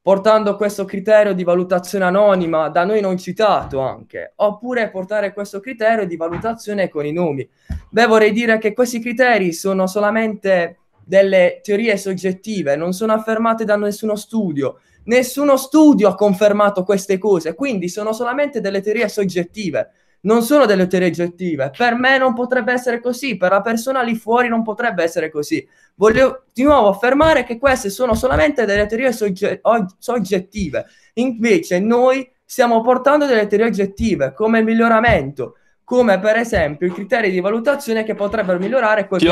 portando questo criterio di valutazione anonima, da noi non citato anche, oppure portare questo criterio di valutazione con i nomi. Beh, vorrei dire che questi criteri sono solamente delle teorie soggettive, non sono affermate da nessuno studio Nessuno studio ha confermato queste cose, quindi sono solamente delle teorie soggettive, non sono delle teorie oggettive. Per me non potrebbe essere così, per la persona lì fuori non potrebbe essere così. Voglio di nuovo affermare che queste sono solamente delle teorie sogge- soggettive. Invece noi stiamo portando delle teorie oggettive come miglioramento, come per esempio i criteri di valutazione che potrebbero migliorare quel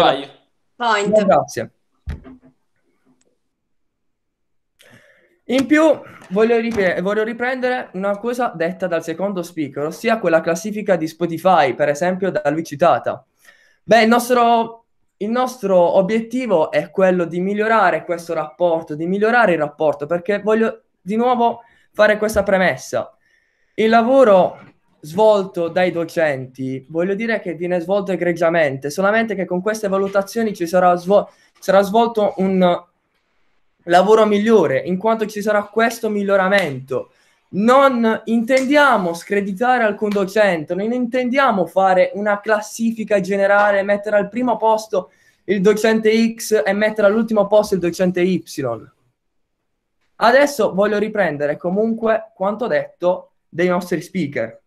Point. grazie. In più voglio, ripre- voglio, riprendere una cosa detta dal secondo speaker, ossia quella classifica di Spotify, per esempio, da lui citata. Beh, il nostro, il nostro obiettivo è quello di migliorare questo rapporto, di migliorare il rapporto, perché voglio di nuovo fare questa premessa. Il lavoro svolto dai docenti, voglio dire che viene svolto egregiamente, solamente che con queste valutazioni ci sarà, svol- sarà svolto un lavoro migliore, in quanto ci sarà questo miglioramento. Non intendiamo screditare alcun docente, non intendiamo fare una classifica generale, mettere al primo posto il docente X e mettere all'ultimo posto il docente Y. Adesso voglio riprendere comunque quanto detto dei nostri speaker.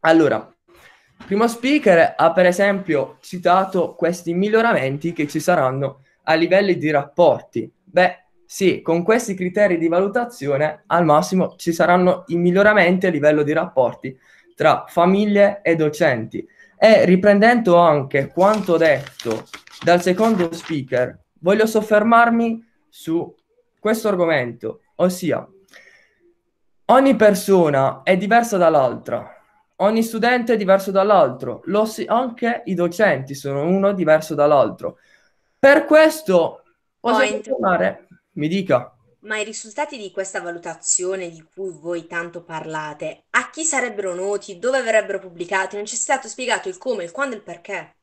Allora, il primo speaker ha per esempio citato questi miglioramenti che ci saranno a livelli di rapporti. Beh, sì, con questi criteri di valutazione al massimo ci saranno i miglioramenti a livello di rapporti tra famiglie e docenti. E riprendendo anche quanto detto dal secondo speaker, voglio soffermarmi su questo argomento, ossia ogni persona è diversa dall'altra, ogni studente è diverso dall'altro, si- anche i docenti sono uno diverso dall'altro. Per questo possiamo tornare mi dica. Ma i risultati di questa valutazione di cui voi tanto parlate, a chi sarebbero noti, dove verrebbero pubblicati? Non ci è stato spiegato il come, il quando e il perché.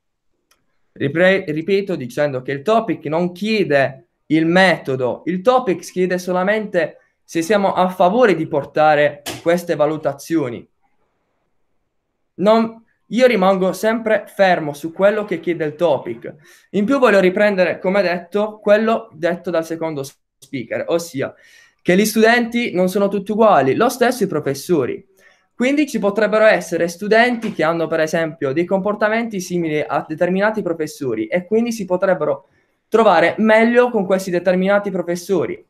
Ripre- ripeto dicendo che il topic non chiede il metodo, il topic chiede solamente se siamo a favore di portare queste valutazioni. Non, io rimango sempre fermo su quello che chiede il topic. In più voglio riprendere, come detto, quello detto dal secondo speaker, ossia che gli studenti non sono tutti uguali, lo stesso i professori. Quindi ci potrebbero essere studenti che hanno, per esempio, dei comportamenti simili a determinati professori e quindi si potrebbero trovare meglio con questi determinati professori.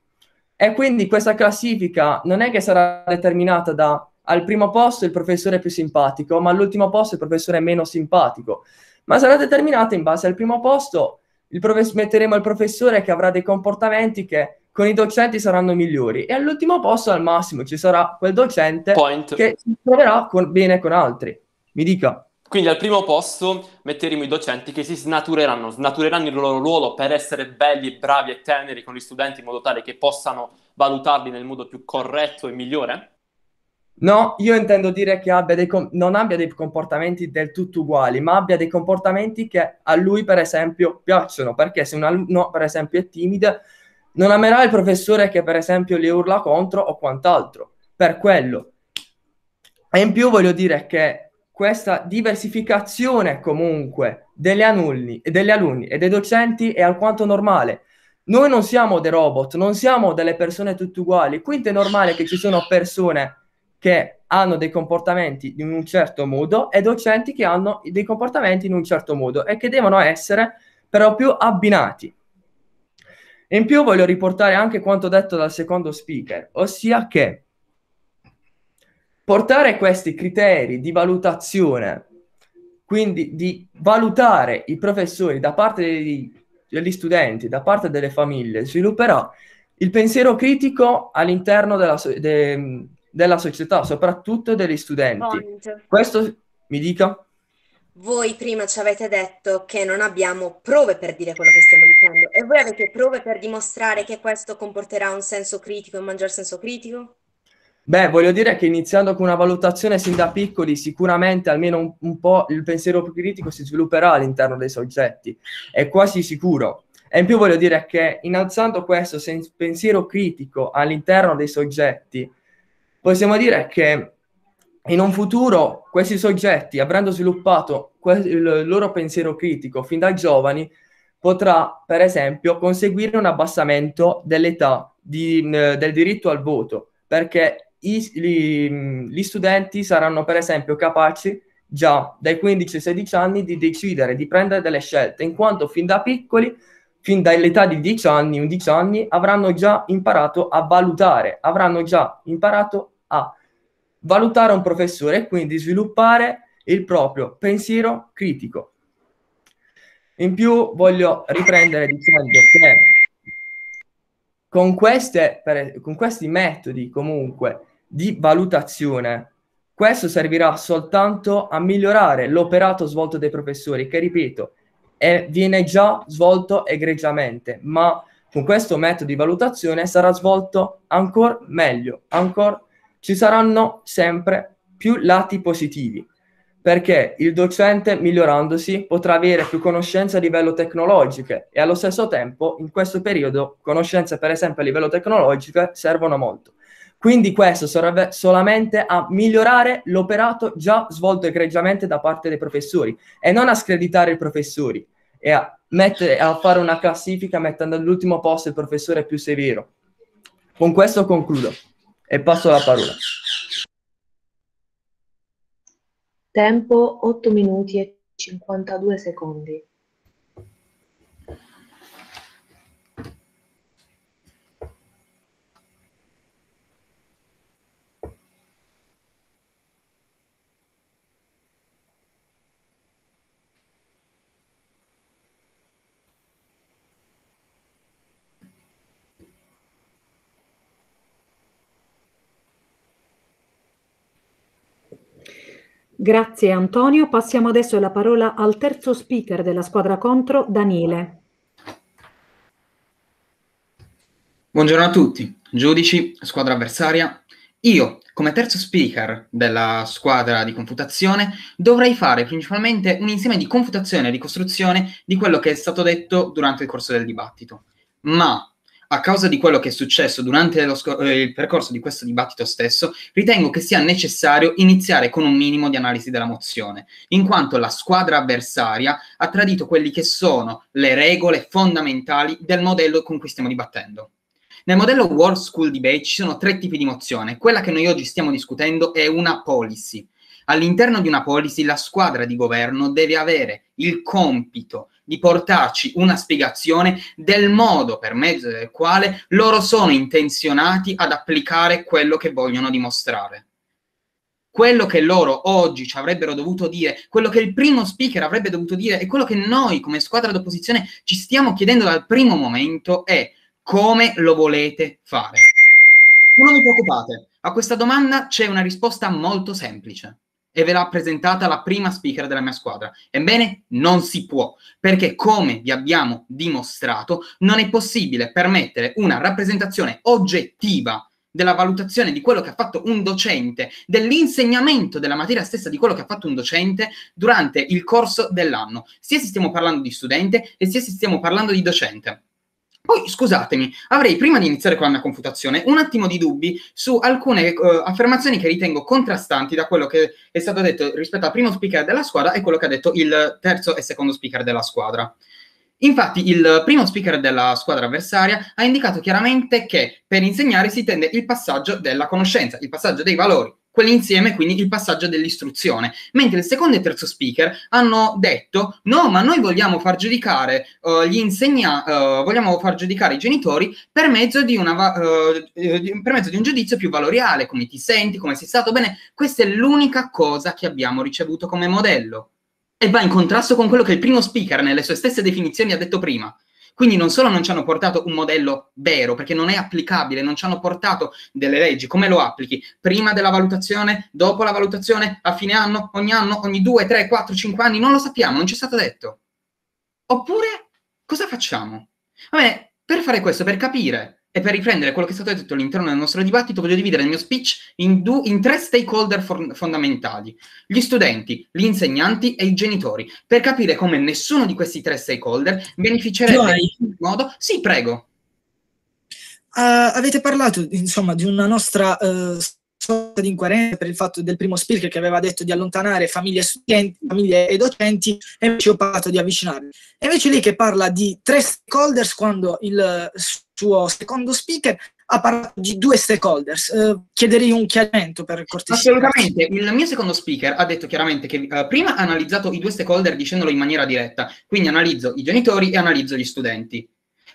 E quindi questa classifica non è che sarà determinata da al primo posto il professore più simpatico, ma all'ultimo posto il professore meno simpatico. Ma sarà determinata in base al primo posto, il profess- metteremo il professore che avrà dei comportamenti che con i docenti saranno migliori e all'ultimo posto al massimo ci sarà quel docente Point. che si troverà con- bene con altri. Mi dica. Quindi al primo posto metteremo i docenti che si snatureranno, snatureranno il loro ruolo per essere belli, bravi e teneri con gli studenti in modo tale che possano valutarli nel modo più corretto e migliore? No, io intendo dire che abbia com- non abbia dei comportamenti del tutto uguali, ma abbia dei comportamenti che a lui, per esempio, piacciono. Perché se un alunno, per esempio, è timido, non amerà il professore che, per esempio, gli urla contro o quant'altro. Per quello. E in più voglio dire che questa diversificazione comunque degli alunni, degli alunni e dei docenti è alquanto normale. Noi non siamo dei robot, non siamo delle persone tutte uguali, quindi è normale che ci sono persone che hanno dei comportamenti in un certo modo e docenti che hanno dei comportamenti in un certo modo e che devono essere però più abbinati. In più voglio riportare anche quanto detto dal secondo speaker, ossia che portare questi criteri di valutazione, quindi di valutare i professori da parte dei, degli studenti, da parte delle famiglie, svilupperà il pensiero critico all'interno della, de, della società, soprattutto degli studenti. Bond. Questo mi dica. Voi prima ci avete detto che non abbiamo prove per dire quello che stiamo dicendo e voi avete prove per dimostrare che questo comporterà un senso critico, un maggior senso critico? Beh, voglio dire che iniziando con una valutazione sin da piccoli, sicuramente almeno un, un po' il pensiero critico si svilupperà all'interno dei soggetti, è quasi sicuro. E in più voglio dire che innalzando questo pensiero critico all'interno dei soggetti, possiamo dire che in un futuro questi soggetti, avendo sviluppato quel, il loro pensiero critico fin da giovani, potrà, per esempio, conseguire un abbassamento dell'età di, del diritto al voto, perché i, li, gli studenti saranno, per esempio, capaci già dai 15 ai 16 anni di decidere, di prendere delle scelte, in quanto fin da piccoli, fin dall'età di 10 anni, 11 anni, avranno già imparato a valutare, avranno già imparato a valutare un professore e quindi sviluppare il proprio pensiero critico. In più voglio riprendere dicendo che con, queste, per, con questi metodi comunque di valutazione questo servirà soltanto a migliorare l'operato svolto dai professori, che ripeto, è, viene già svolto egregiamente, ma con questo metodo di valutazione sarà svolto ancora meglio, ancora ci saranno sempre più lati positivi, perché il docente migliorandosi potrà avere più conoscenze a livello tecnologico e allo stesso tempo in questo periodo conoscenze per esempio a livello tecnologico servono molto. Quindi questo serve solamente a migliorare l'operato già svolto egregiamente da parte dei professori e non a screditare i professori e a, mettere, a fare una classifica mettendo all'ultimo posto il professore più severo. Con questo concludo e passo la parola. Tempo 8 minuti e 52 secondi. Grazie Antonio. Passiamo adesso la parola al terzo speaker della squadra contro, Daniele. Buongiorno a tutti, giudici, squadra avversaria. Io, come terzo speaker della squadra di confutazione, dovrei fare principalmente un insieme di confutazione e ricostruzione di quello che è stato detto durante il corso del dibattito. Ma a causa di quello che è successo durante sco- eh, il percorso di questo dibattito stesso, ritengo che sia necessario iniziare con un minimo di analisi della mozione, in quanto la squadra avversaria ha tradito quelli che sono le regole fondamentali del modello con cui stiamo dibattendo. Nel modello World School Debate ci sono tre tipi di mozione. Quella che noi oggi stiamo discutendo è una policy. All'interno di una policy la squadra di governo deve avere il compito di portarci una spiegazione del modo per mezzo del quale loro sono intenzionati ad applicare quello che vogliono dimostrare. Quello che loro oggi ci avrebbero dovuto dire, quello che il primo speaker avrebbe dovuto dire e quello che noi come squadra d'opposizione ci stiamo chiedendo dal primo momento è come lo volete fare. Non vi preoccupate, a questa domanda c'è una risposta molto semplice e ve l'ha presentata la prima speaker della mia squadra. Ebbene, non si può, perché come vi abbiamo dimostrato, non è possibile permettere una rappresentazione oggettiva della valutazione di quello che ha fatto un docente, dell'insegnamento della materia stessa di quello che ha fatto un docente durante il corso dell'anno, sia se stiamo parlando di studente e sia se stiamo parlando di docente. Poi, scusatemi, avrei prima di iniziare con la mia confutazione un attimo di dubbi su alcune uh, affermazioni che ritengo contrastanti da quello che è stato detto rispetto al primo speaker della squadra e quello che ha detto il terzo e secondo speaker della squadra. Infatti, il primo speaker della squadra avversaria ha indicato chiaramente che per insegnare si tende il passaggio della conoscenza, il passaggio dei valori quell'insieme, quindi il passaggio dell'istruzione. Mentre il secondo e terzo speaker hanno detto: no, ma noi vogliamo far giudicare uh, gli insegnanti, uh, eh, vogliamo far giudicare i genitori per mezzo, va- uh, per mezzo, di un giudizio più valoriale, come ti senti, come sei stato bene. Questa è l'unica cosa che abbiamo ricevuto come modello. E va in contrasto con quello che il primo speaker, nelle sue stesse definizioni, ha detto prima. Quindi non solo non ci hanno portato un modello vero, perché non è applicabile, non ci hanno portato delle leggi, come lo applichi? Prima della valutazione, dopo la valutazione, a fine anno, ogni anno, ogni 2, 3, 4, 5 anni, non lo sappiamo, non ci è stato detto. Oppure cosa facciamo? Vabbè, per fare questo, per capire e per riprendere quello che è stato detto all'interno del nostro dibattito, voglio dividere il mio speech in, du- in tre stakeholder for- fondamentali: gli studenti, gli insegnanti e i genitori, per capire come nessuno di questi tre stakeholder beneficerebbe in in modo. Sì, prego. Uh, avete parlato, insomma, di una nostra uh, sorta di incoerenza per il fatto del primo speaker che aveva detto di allontanare famiglie e studenti, famiglie e docenti, e invece ho parlato di avvicinarli. E invece lì che parla di tre stakeholders quando il suo secondo speaker ha parlato di due stakeholders. Uh, chiederei un chiarimento per cortesia. Assolutamente. Il mio secondo speaker ha detto chiaramente che uh, prima ha analizzato i due stakeholder dicendolo in maniera diretta, quindi analizzo i genitori e analizzo gli studenti.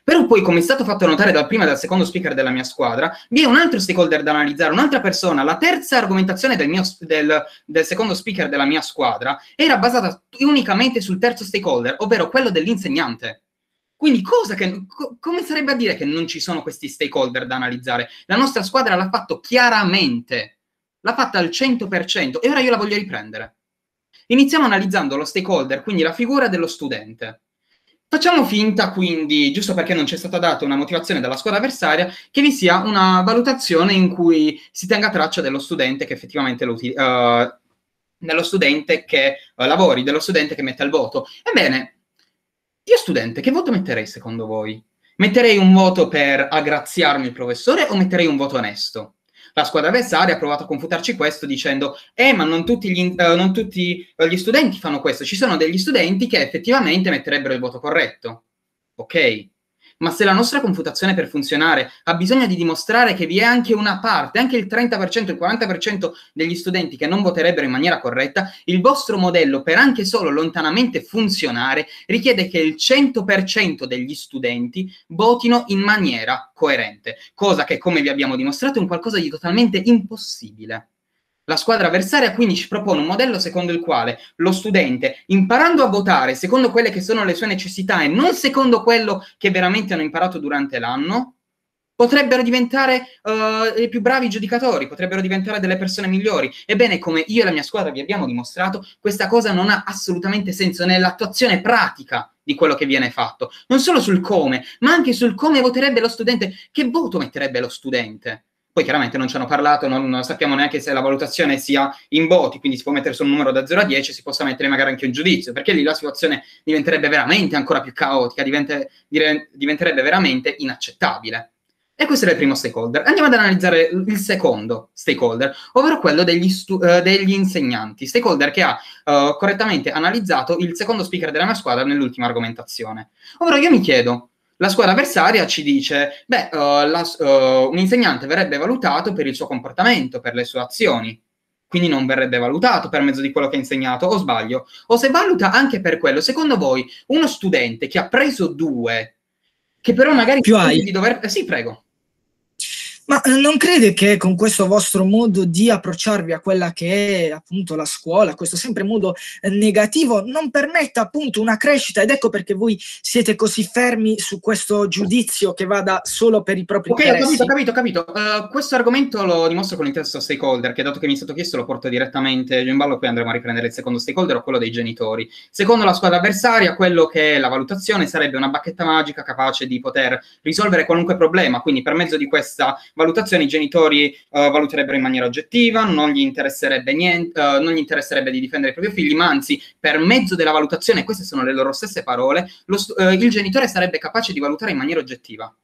Però poi, come è stato fatto notare dal primo e dal secondo speaker della mia squadra, vi è un altro stakeholder da analizzare, un'altra persona. La terza argomentazione del, mio, del, del secondo speaker della mia squadra era basata unicamente sul terzo stakeholder, ovvero quello dell'insegnante. Quindi che, co- come sarebbe a dire che non ci sono questi stakeholder da analizzare? La nostra squadra l'ha fatto chiaramente, l'ha fatta al 100% e ora io la voglio riprendere. Iniziamo analizzando lo stakeholder, quindi la figura dello studente. Facciamo finta, quindi, giusto perché non ci è stata data una motivazione dalla squadra avversaria, che vi sia una valutazione in cui si tenga traccia dello studente che effettivamente lo utilizza. Uh, eh, dello studente che uh, lavori, dello studente che mette il voto. Ebbene, io studente, che voto metterei secondo voi? Metterei un voto per aggraziarmi il professore o metterei un voto onesto? La squadra avversaria ha provato a confutarci questo dicendo eh ma non tutti, gli, uh, non tutti eh, gli studenti fanno questo, ci sono degli studenti che effettivamente metterebbero il voto corretto. Ok, ma se la nostra confutazione per funzionare ha bisogno di dimostrare che vi è anche una parte, anche il 30%, il 40% degli studenti che non voterebbero in maniera corretta, il vostro modello per anche solo lontanamente funzionare richiede che il 100% degli studenti votino in maniera coerente, cosa che come vi abbiamo dimostrato è un qualcosa di totalmente impossibile. La squadra avversaria quindi ci propone un modello secondo il quale lo studente, imparando a votare secondo quelle che sono le sue necessità e non secondo quello che veramente hanno imparato durante l'anno, potrebbero diventare uh, i più bravi giudicatori, potrebbero diventare delle persone migliori. Ebbene, come io e la mia squadra vi abbiamo dimostrato, questa cosa non ha assolutamente senso nell'attuazione pratica di quello che viene fatto, non solo sul come, ma anche sul come voterebbe lo studente, che voto metterebbe lo studente poi chiaramente non ci hanno parlato, non, non, sappiamo neanche se la valutazione sia in voti, quindi si può mettere su un numero da 0 a 10, si possa mettere magari anche un giudizio, perché lì la situazione diventerebbe veramente ancora più caotica, divente, dire, diventerebbe veramente inaccettabile. E questo era il primo stakeholder. Andiamo ad analizzare il secondo stakeholder, ovvero quello degli, stu- eh, degli insegnanti, stakeholder che ha uh, correttamente analizzato il secondo speaker della mia squadra nell'ultima argomentazione. Ovvero io mi chiedo, la squadra avversaria ci dice, beh, uh, la, uh, un insegnante verrebbe valutato per il suo comportamento, per le sue azioni, quindi non verrebbe valutato per mezzo di quello che ha insegnato, o sbaglio? O se valuta anche per quello, secondo voi uno studente che ha preso due, che però magari... Più hai. Di dover... Eh, sì, prego. Ma eh, non crede che con questo vostro modo di approcciarvi a quella che è appunto la scuola, questo sempre modo eh, negativo, non permetta appunto una crescita ed ecco perché voi siete così fermi su questo giudizio che vada solo per i propri ok, interessi? Ok, capito, ho capito. Uh, questo argomento lo dimostro con il terzo stakeholder, che dato che mi è stato chiesto lo porto direttamente in ballo, poi andremo a riprendere il secondo stakeholder o quello dei genitori. Secondo la squadra avversaria, quello che è la valutazione sarebbe una bacchetta magica capace di poter risolvere qualunque problema, quindi per mezzo di questa valutazione i genitori uh, valuterebbero in maniera oggettiva, non gli interesserebbe niente, uh, non gli interesserebbe di difendere i propri figli, ma anzi, per mezzo della valutazione, queste sono le loro stesse parole, lo, uh, il genitore sarebbe capace di valutare in maniera oggettiva.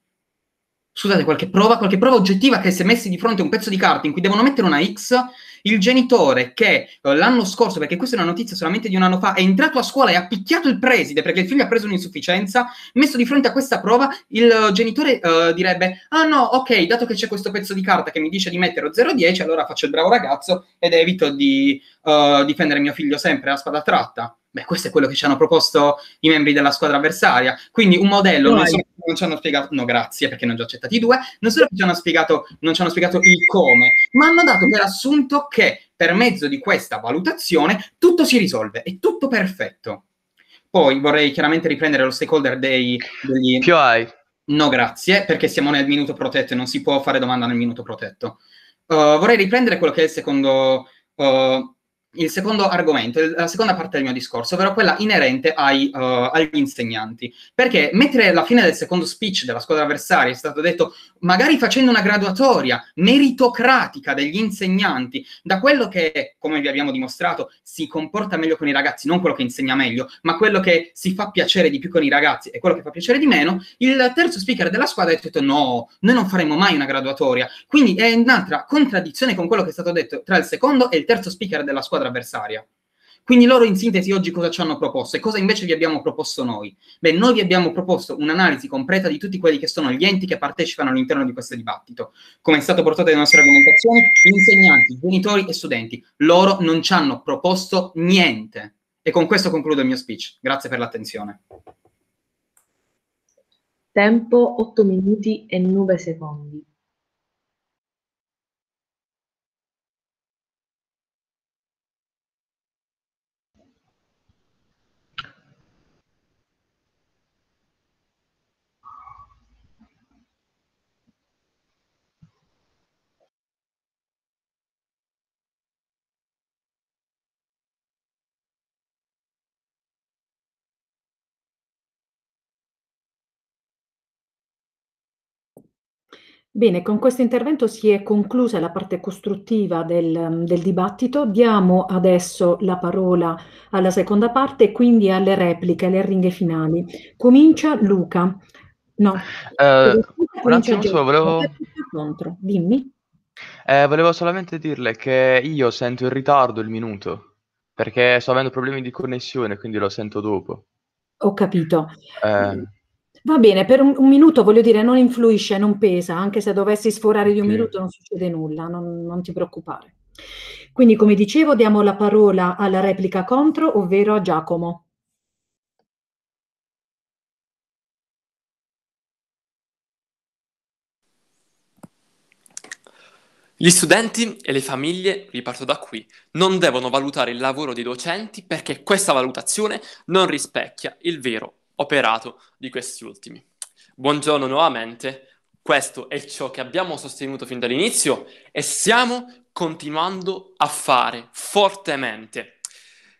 Scusate, qualche prova, qualche prova oggettiva che se messi di fronte a un pezzo di carta in cui devono mettere una X il genitore che eh, l'anno scorso, perché questa è una notizia solamente di un anno fa, è entrato a scuola e ha picchiato il preside perché il figlio ha preso un'insufficienza, messo di fronte a questa prova, il eh, genitore uh, direbbe, ah no, ok, dato che c'è questo pezzo di carta che mi dice di mettere 0,10, allora faccio il bravo ragazzo ed evito di uh, difendere mio figlio sempre a spada tratta. Beh, questo è quello che ci hanno proposto i membri della squadra avversaria. Quindi un modello, no, non, so, non ci hanno spiegato, no grazie perché ne ho già accettati due, non solo ci hanno spiegato, non ci hanno spiegato il come, ma hanno dato per assunto che per mezzo di questa valutazione tutto si risolve, è tutto perfetto. Poi vorrei chiaramente riprendere lo stakeholder dei... Degli... POI. No grazie, perché siamo nel minuto protetto e non si può fare domanda nel minuto protetto. Uh, vorrei riprendere quello che è il secondo... Uh, il secondo argomento, la seconda parte del mio discorso, ovvero quella inerente ai, uh, agli insegnanti. Perché mentre alla fine del secondo speech della squadra avversaria è stato detto magari facendo una graduatoria meritocratica degli insegnanti, da quello che, come vi abbiamo dimostrato, si comporta meglio con i ragazzi, non quello che insegna meglio, ma quello che si fa piacere di più con i ragazzi e quello che fa piacere di meno, il terzo speaker della squadra ha detto no, noi non faremo mai una graduatoria. Quindi è un'altra contraddizione con quello che è stato detto tra il secondo e il terzo speaker della squadra squadra avversaria. Quindi loro in sintesi oggi cosa ci hanno proposto e cosa invece vi abbiamo proposto noi? Beh, noi vi abbiamo proposto un'analisi completa di tutti quelli che sono gli enti che partecipano all'interno di questo dibattito. Come è stato portato dalle nostre argomentazioni, insegnanti, genitori e studenti, loro non ci hanno proposto niente. E con questo concludo il mio speech. Grazie per l'attenzione. Tempo 8 minuti e 9 secondi. Bene, con questo intervento si è conclusa la parte costruttiva del, mm, del, dibattito. Diamo adesso la parola alla seconda parte e quindi alle repliche, alle ringhe finali. Comincia Luca. No. Eh, un attimo solo, volevo... Dimmi. Eh, volevo solamente dirle che io sento in ritardo il minuto, perché sto avendo problemi di connessione, quindi lo sento dopo. Ho capito. Eh. Va bene, per un, un, minuto voglio dire, non influisce, non pesa, anche se dovessi sforare di un sì. minuto non succede nulla, non, non, ti preoccupare. Quindi, come dicevo, diamo la parola alla replica contro, ovvero a Giacomo. Gli studenti e le famiglie, riparto da qui, non devono valutare il lavoro dei docenti perché questa valutazione non rispecchia il vero operato di questi ultimi. Buongiorno nuovamente, questo è ciò che abbiamo sostenuto fin dall'inizio e stiamo continuando a fare fortemente.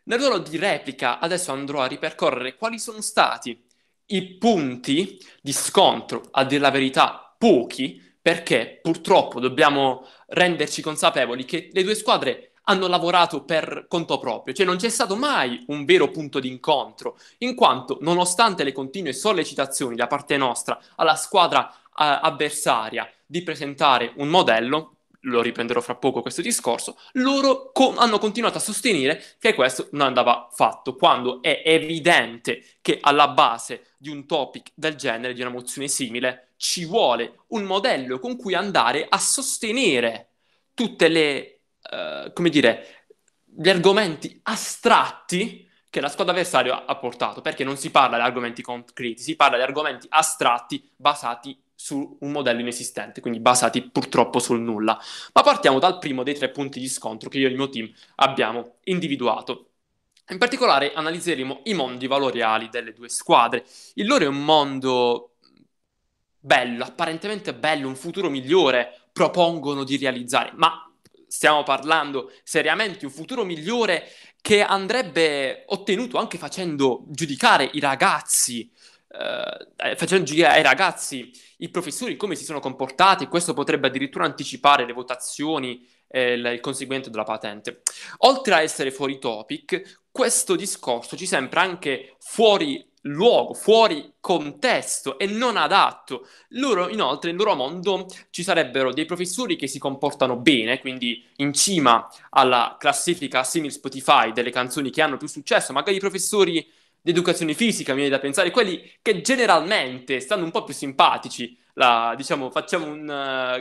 Nel ruolo di replica adesso andrò a ripercorrere quali sono stati i punti di scontro, a dire la verità pochi, perché purtroppo dobbiamo renderci consapevoli che le due squadre hanno lavorato per conto proprio, cioè non c'è stato mai un vero punto d'incontro, in quanto nonostante le continue sollecitazioni da parte nostra alla squadra eh, avversaria di presentare un modello, lo riprenderò fra poco questo discorso, loro co- hanno continuato a sostenere che questo non andava fatto, quando è evidente che alla base di un topic del genere, di una mozione simile, ci vuole un modello con cui andare a sostenere tutte le eh, come dire, gli argomenti astratti che la squadra avversaria ha portato, perché non si parla di argomenti concreti, si parla di argomenti astratti basati su un modello inesistente, quindi basati purtroppo sul nulla. Ma partiamo dal primo dei tre punti di scontro che io e il mio team abbiamo individuato. In particolare analizzeremo i mondi valoriali delle due squadre. Il loro è un mondo bello, apparentemente bello, un futuro migliore propongono di realizzare, ma stiamo parlando seriamente, un futuro migliore che andrebbe ottenuto anche facendo giudicare i ragazzi, eh, eh, facendo giudicare ai ragazzi i professori come si sono comportati, questo potrebbe addirittura anticipare le votazioni e il, il conseguimento della patente. Oltre a essere fuori topic, questo discorso ci sembra anche fuori luogo, fuori contesto e non adatto. Loro, inoltre, nel loro mondo ci sarebbero dei professori che si comportano bene, quindi in cima alla classifica simile Spotify delle canzoni che hanno più successo, magari i professori di educazione fisica, mi viene da pensare, quelli che generalmente stanno un po' più simpatici, la, diciamo, facciamo un,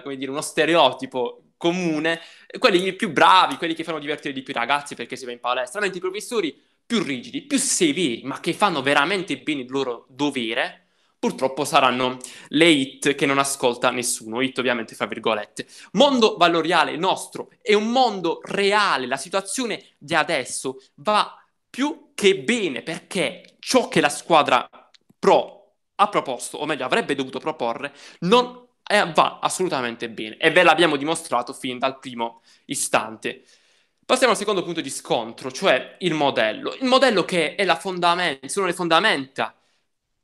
eh, dire, uno stereotipo comune, quelli più bravi, quelli che fanno divertire di più i ragazzi perché si va in palestra, mentre i professori più rigidi, più severi, ma che fanno veramente bene il loro dovere, purtroppo saranno le hit che non ascolta nessuno, hit ovviamente fra virgolette. Mondo valoriale nostro è un mondo reale, la situazione di adesso va più che bene perché ciò che la squadra pro ha proposto, o meglio avrebbe dovuto proporre, non eh, va assolutamente bene e ve l'abbiamo dimostrato fin dal primo istante. Passiamo al secondo punto di scontro, cioè il modello. Il modello che è la fondamenta, sono le fondamenta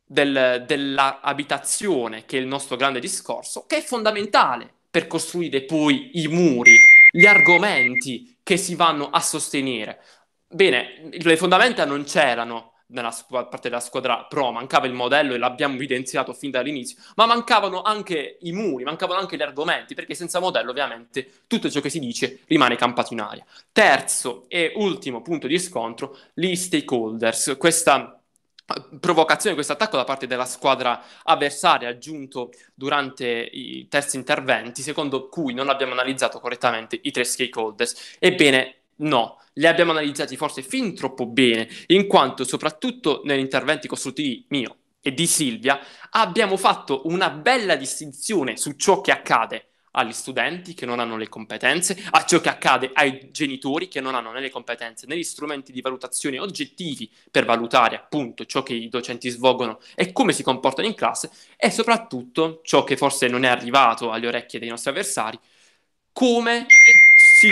del, dell'abitazione, che è il nostro grande discorso, che è fondamentale per costruire poi i muri, gli argomenti che si vanno a sostenere. Bene, le fondamenta non c'erano nella squ- parte della squadra pro, mancava il modello e l'abbiamo evidenziato fin dall'inizio, ma mancavano anche i muri, mancavano anche gli argomenti, perché senza modello ovviamente tutto ciò che si dice rimane campato in aria. Terzo e ultimo punto di scontro, gli stakeholders. Questa eh, provocazione, questo attacco da parte della squadra avversaria aggiunto durante i terzi interventi, secondo cui non abbiamo analizzato correttamente i tre stakeholders. Ebbene, No, li abbiamo analizzati forse fin troppo bene, in quanto soprattutto negli interventi costruttivi mio e di Silvia abbiamo fatto una bella distinzione su ciò che accade agli studenti che non hanno le competenze, a ciò che accade ai genitori che non hanno né le competenze né gli strumenti di valutazione oggettivi per valutare appunto ciò che i docenti svolgono e come si comportano in classe e soprattutto ciò che forse non è arrivato alle orecchie dei nostri avversari, come si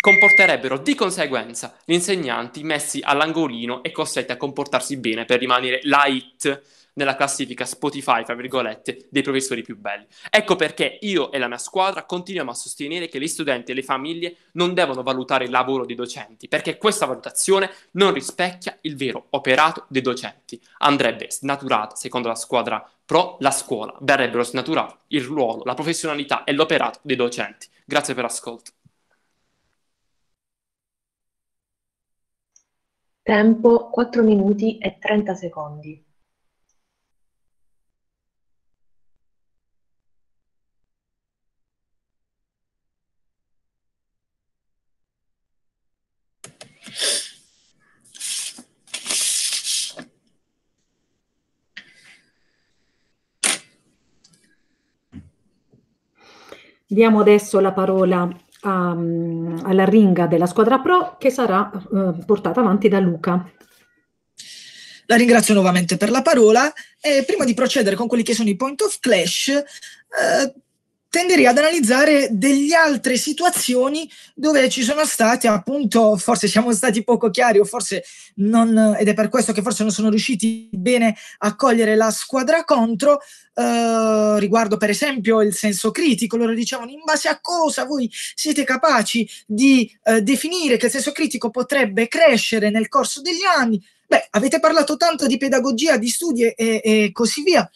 comporterebbero di conseguenza gli insegnanti messi all'angolino e costretti a comportarsi bene per rimanere la hit nella classifica Spotify, tra virgolette, dei professori più belli. Ecco perché io e la mia squadra continuiamo a sostenere che gli studenti e le famiglie non devono valutare il lavoro dei docenti, perché questa valutazione non rispecchia il vero operato dei docenti. Andrebbe snaturata, secondo la squadra pro, la scuola. Verrebbero snaturati il ruolo, la professionalità e l'operato dei docenti. Grazie per l'ascolto. Tempo 4 minuti e 30 secondi. Diamo adesso la parola a, ehm, alla ringa della squadra pro che sarà eh, portata avanti da Luca. La ringrazio nuovamente per la parola e prima di procedere con quelli che sono i point of clash, eh, tenderei ad analizzare delle altre situazioni dove ci sono state, appunto, forse siamo stati poco chiari o forse non, ed è per questo che forse non sono riusciti bene a cogliere la squadra contro, eh, riguardo per esempio il senso critico, loro dicevano in base a cosa voi siete capaci di eh, definire che il senso critico potrebbe crescere nel corso degli anni. Beh, avete parlato tanto di pedagogia, di studi e, e così via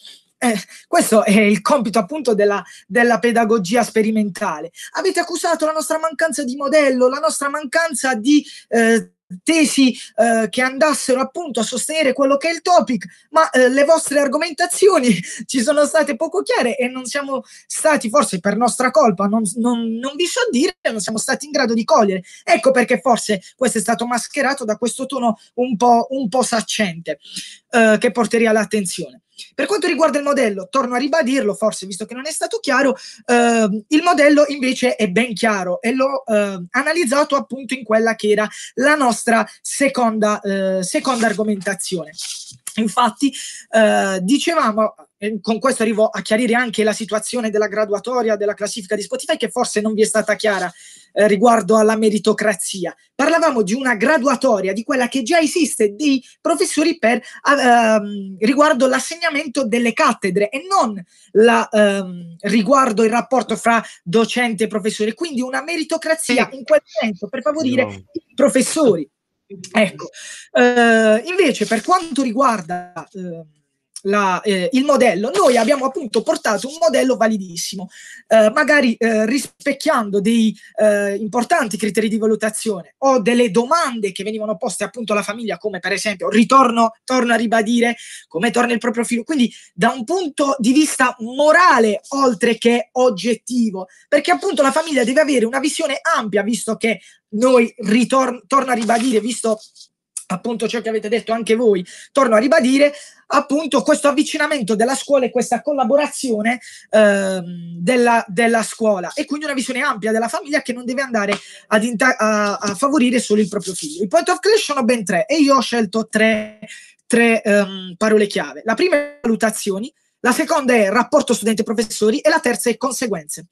eh, questo è il compito appunto della, della, pedagogia sperimentale. Avete accusato la nostra mancanza di modello, la nostra mancanza di... Eh, tesi eh, che andassero appunto a sostenere quello che è il topic, ma eh, le vostre argomentazioni ci sono state poco chiare e non siamo stati, forse per nostra colpa, non, non, non, vi so dire, non siamo stati in grado di cogliere. Ecco perché forse questo è stato mascherato da questo tono un po', un po saccente eh, che porterei l'attenzione. Per quanto riguarda il modello, torno a ribadirlo, forse visto che non è stato chiaro, eh, il modello invece è ben chiaro e l'ho eh, analizzato appunto in quella che era la nostra seconda, eh, seconda argomentazione. Infatti, eh, dicevamo, eh, con questo arrivo a chiarire anche la situazione della graduatoria della classifica di Spotify, che forse non vi è stata chiara eh, riguardo alla meritocrazia. Parlavamo di una graduatoria, di quella che già esiste di professori per, eh, ehm, riguardo l'assegnamento delle cattedre e non la, ehm, riguardo il rapporto fra docente e professore. Quindi una meritocrazia in quel senso per favorire no. i professori. Ecco, eh, invece per quanto riguarda eh, la, eh, il modello, noi abbiamo appunto portato un modello validissimo, eh, magari eh, rispecchiando dei eh, importanti criteri di valutazione o delle domande che venivano poste appunto alla famiglia, come per esempio ritorno, torno a ribadire, come torna il proprio figlio, quindi da un punto di vista morale oltre che oggettivo, perché appunto la famiglia deve avere una visione ampia, visto che noi ritorno, torno a ribadire, visto appunto ciò che avete detto anche voi, torno a ribadire, appunto questo avvicinamento della scuola e questa collaborazione eh, della, della, scuola e quindi una visione ampia della famiglia che non deve andare inta- a, a, favorire solo il proprio figlio. I point of clash sono ben tre e io ho scelto tre, tre um, parole chiave. La prima è valutazioni, la seconda è rapporto studente-professori e la terza è conseguenze.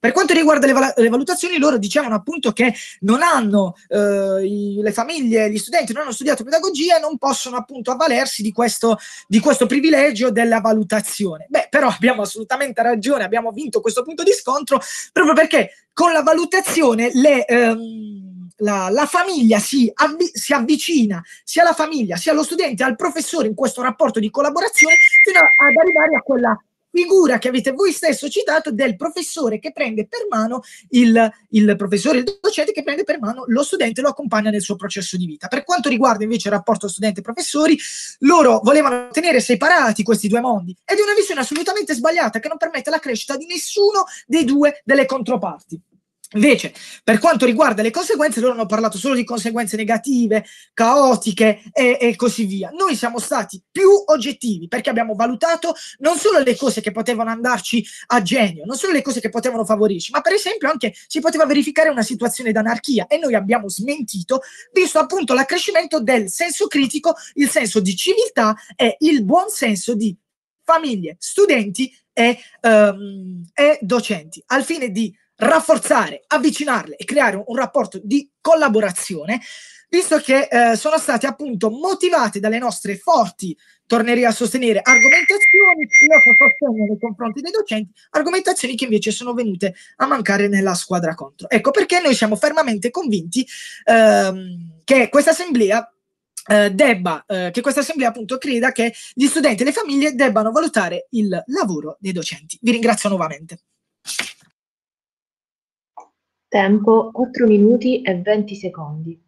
Per quanto riguarda le, val- le, valutazioni, loro dicevano appunto che non hanno eh, i, le famiglie, gli studenti non hanno studiato pedagogia e non possono appunto avvalersi di questo, di questo, privilegio della valutazione. Beh, però abbiamo assolutamente ragione, abbiamo vinto questo punto di scontro proprio perché con la valutazione le. Ehm, la, la famiglia si, avvi, si, avvicina sia alla famiglia, sia allo studente, al professore in questo rapporto di collaborazione, fino ad arrivare a quella figura che avete voi stesso citato del professore che prende per mano il, il, professore, il docente che prende per mano lo studente e lo accompagna nel suo processo di vita. Per quanto riguarda invece il rapporto studente-professori, loro volevano tenere separati questi due mondi ed è una visione assolutamente sbagliata che non permette la crescita di nessuno dei due delle controparti. Invece, per quanto riguarda le conseguenze, loro hanno parlato solo di conseguenze negative, caotiche e, e, così via. Noi siamo stati più oggettivi perché abbiamo valutato non solo le cose che potevano andarci a genio, non solo le cose che potevano favorirci, ma per esempio anche si poteva verificare una situazione d'anarchia e noi abbiamo smentito, visto appunto l'accrescimento del senso critico, il senso di civiltà e il buon senso di famiglie, studenti e, um, e docenti, al fine di rafforzare, avvicinarle e creare un rapporto di collaborazione, visto che eh, sono state appunto motivate dalle nostre forti, tornerei a sostenere, argomentazioni, il nostro sostegno nei confronti dei docenti, argomentazioni che invece sono venute a mancare nella squadra contro. Ecco perché noi siamo fermamente convinti ehm, che questa assemblea eh, debba, eh, che questa assemblea appunto creda che gli studenti e le famiglie debbano valutare il lavoro dei docenti. Vi ringrazio nuovamente. Tempo: quattro minuti e venti secondi.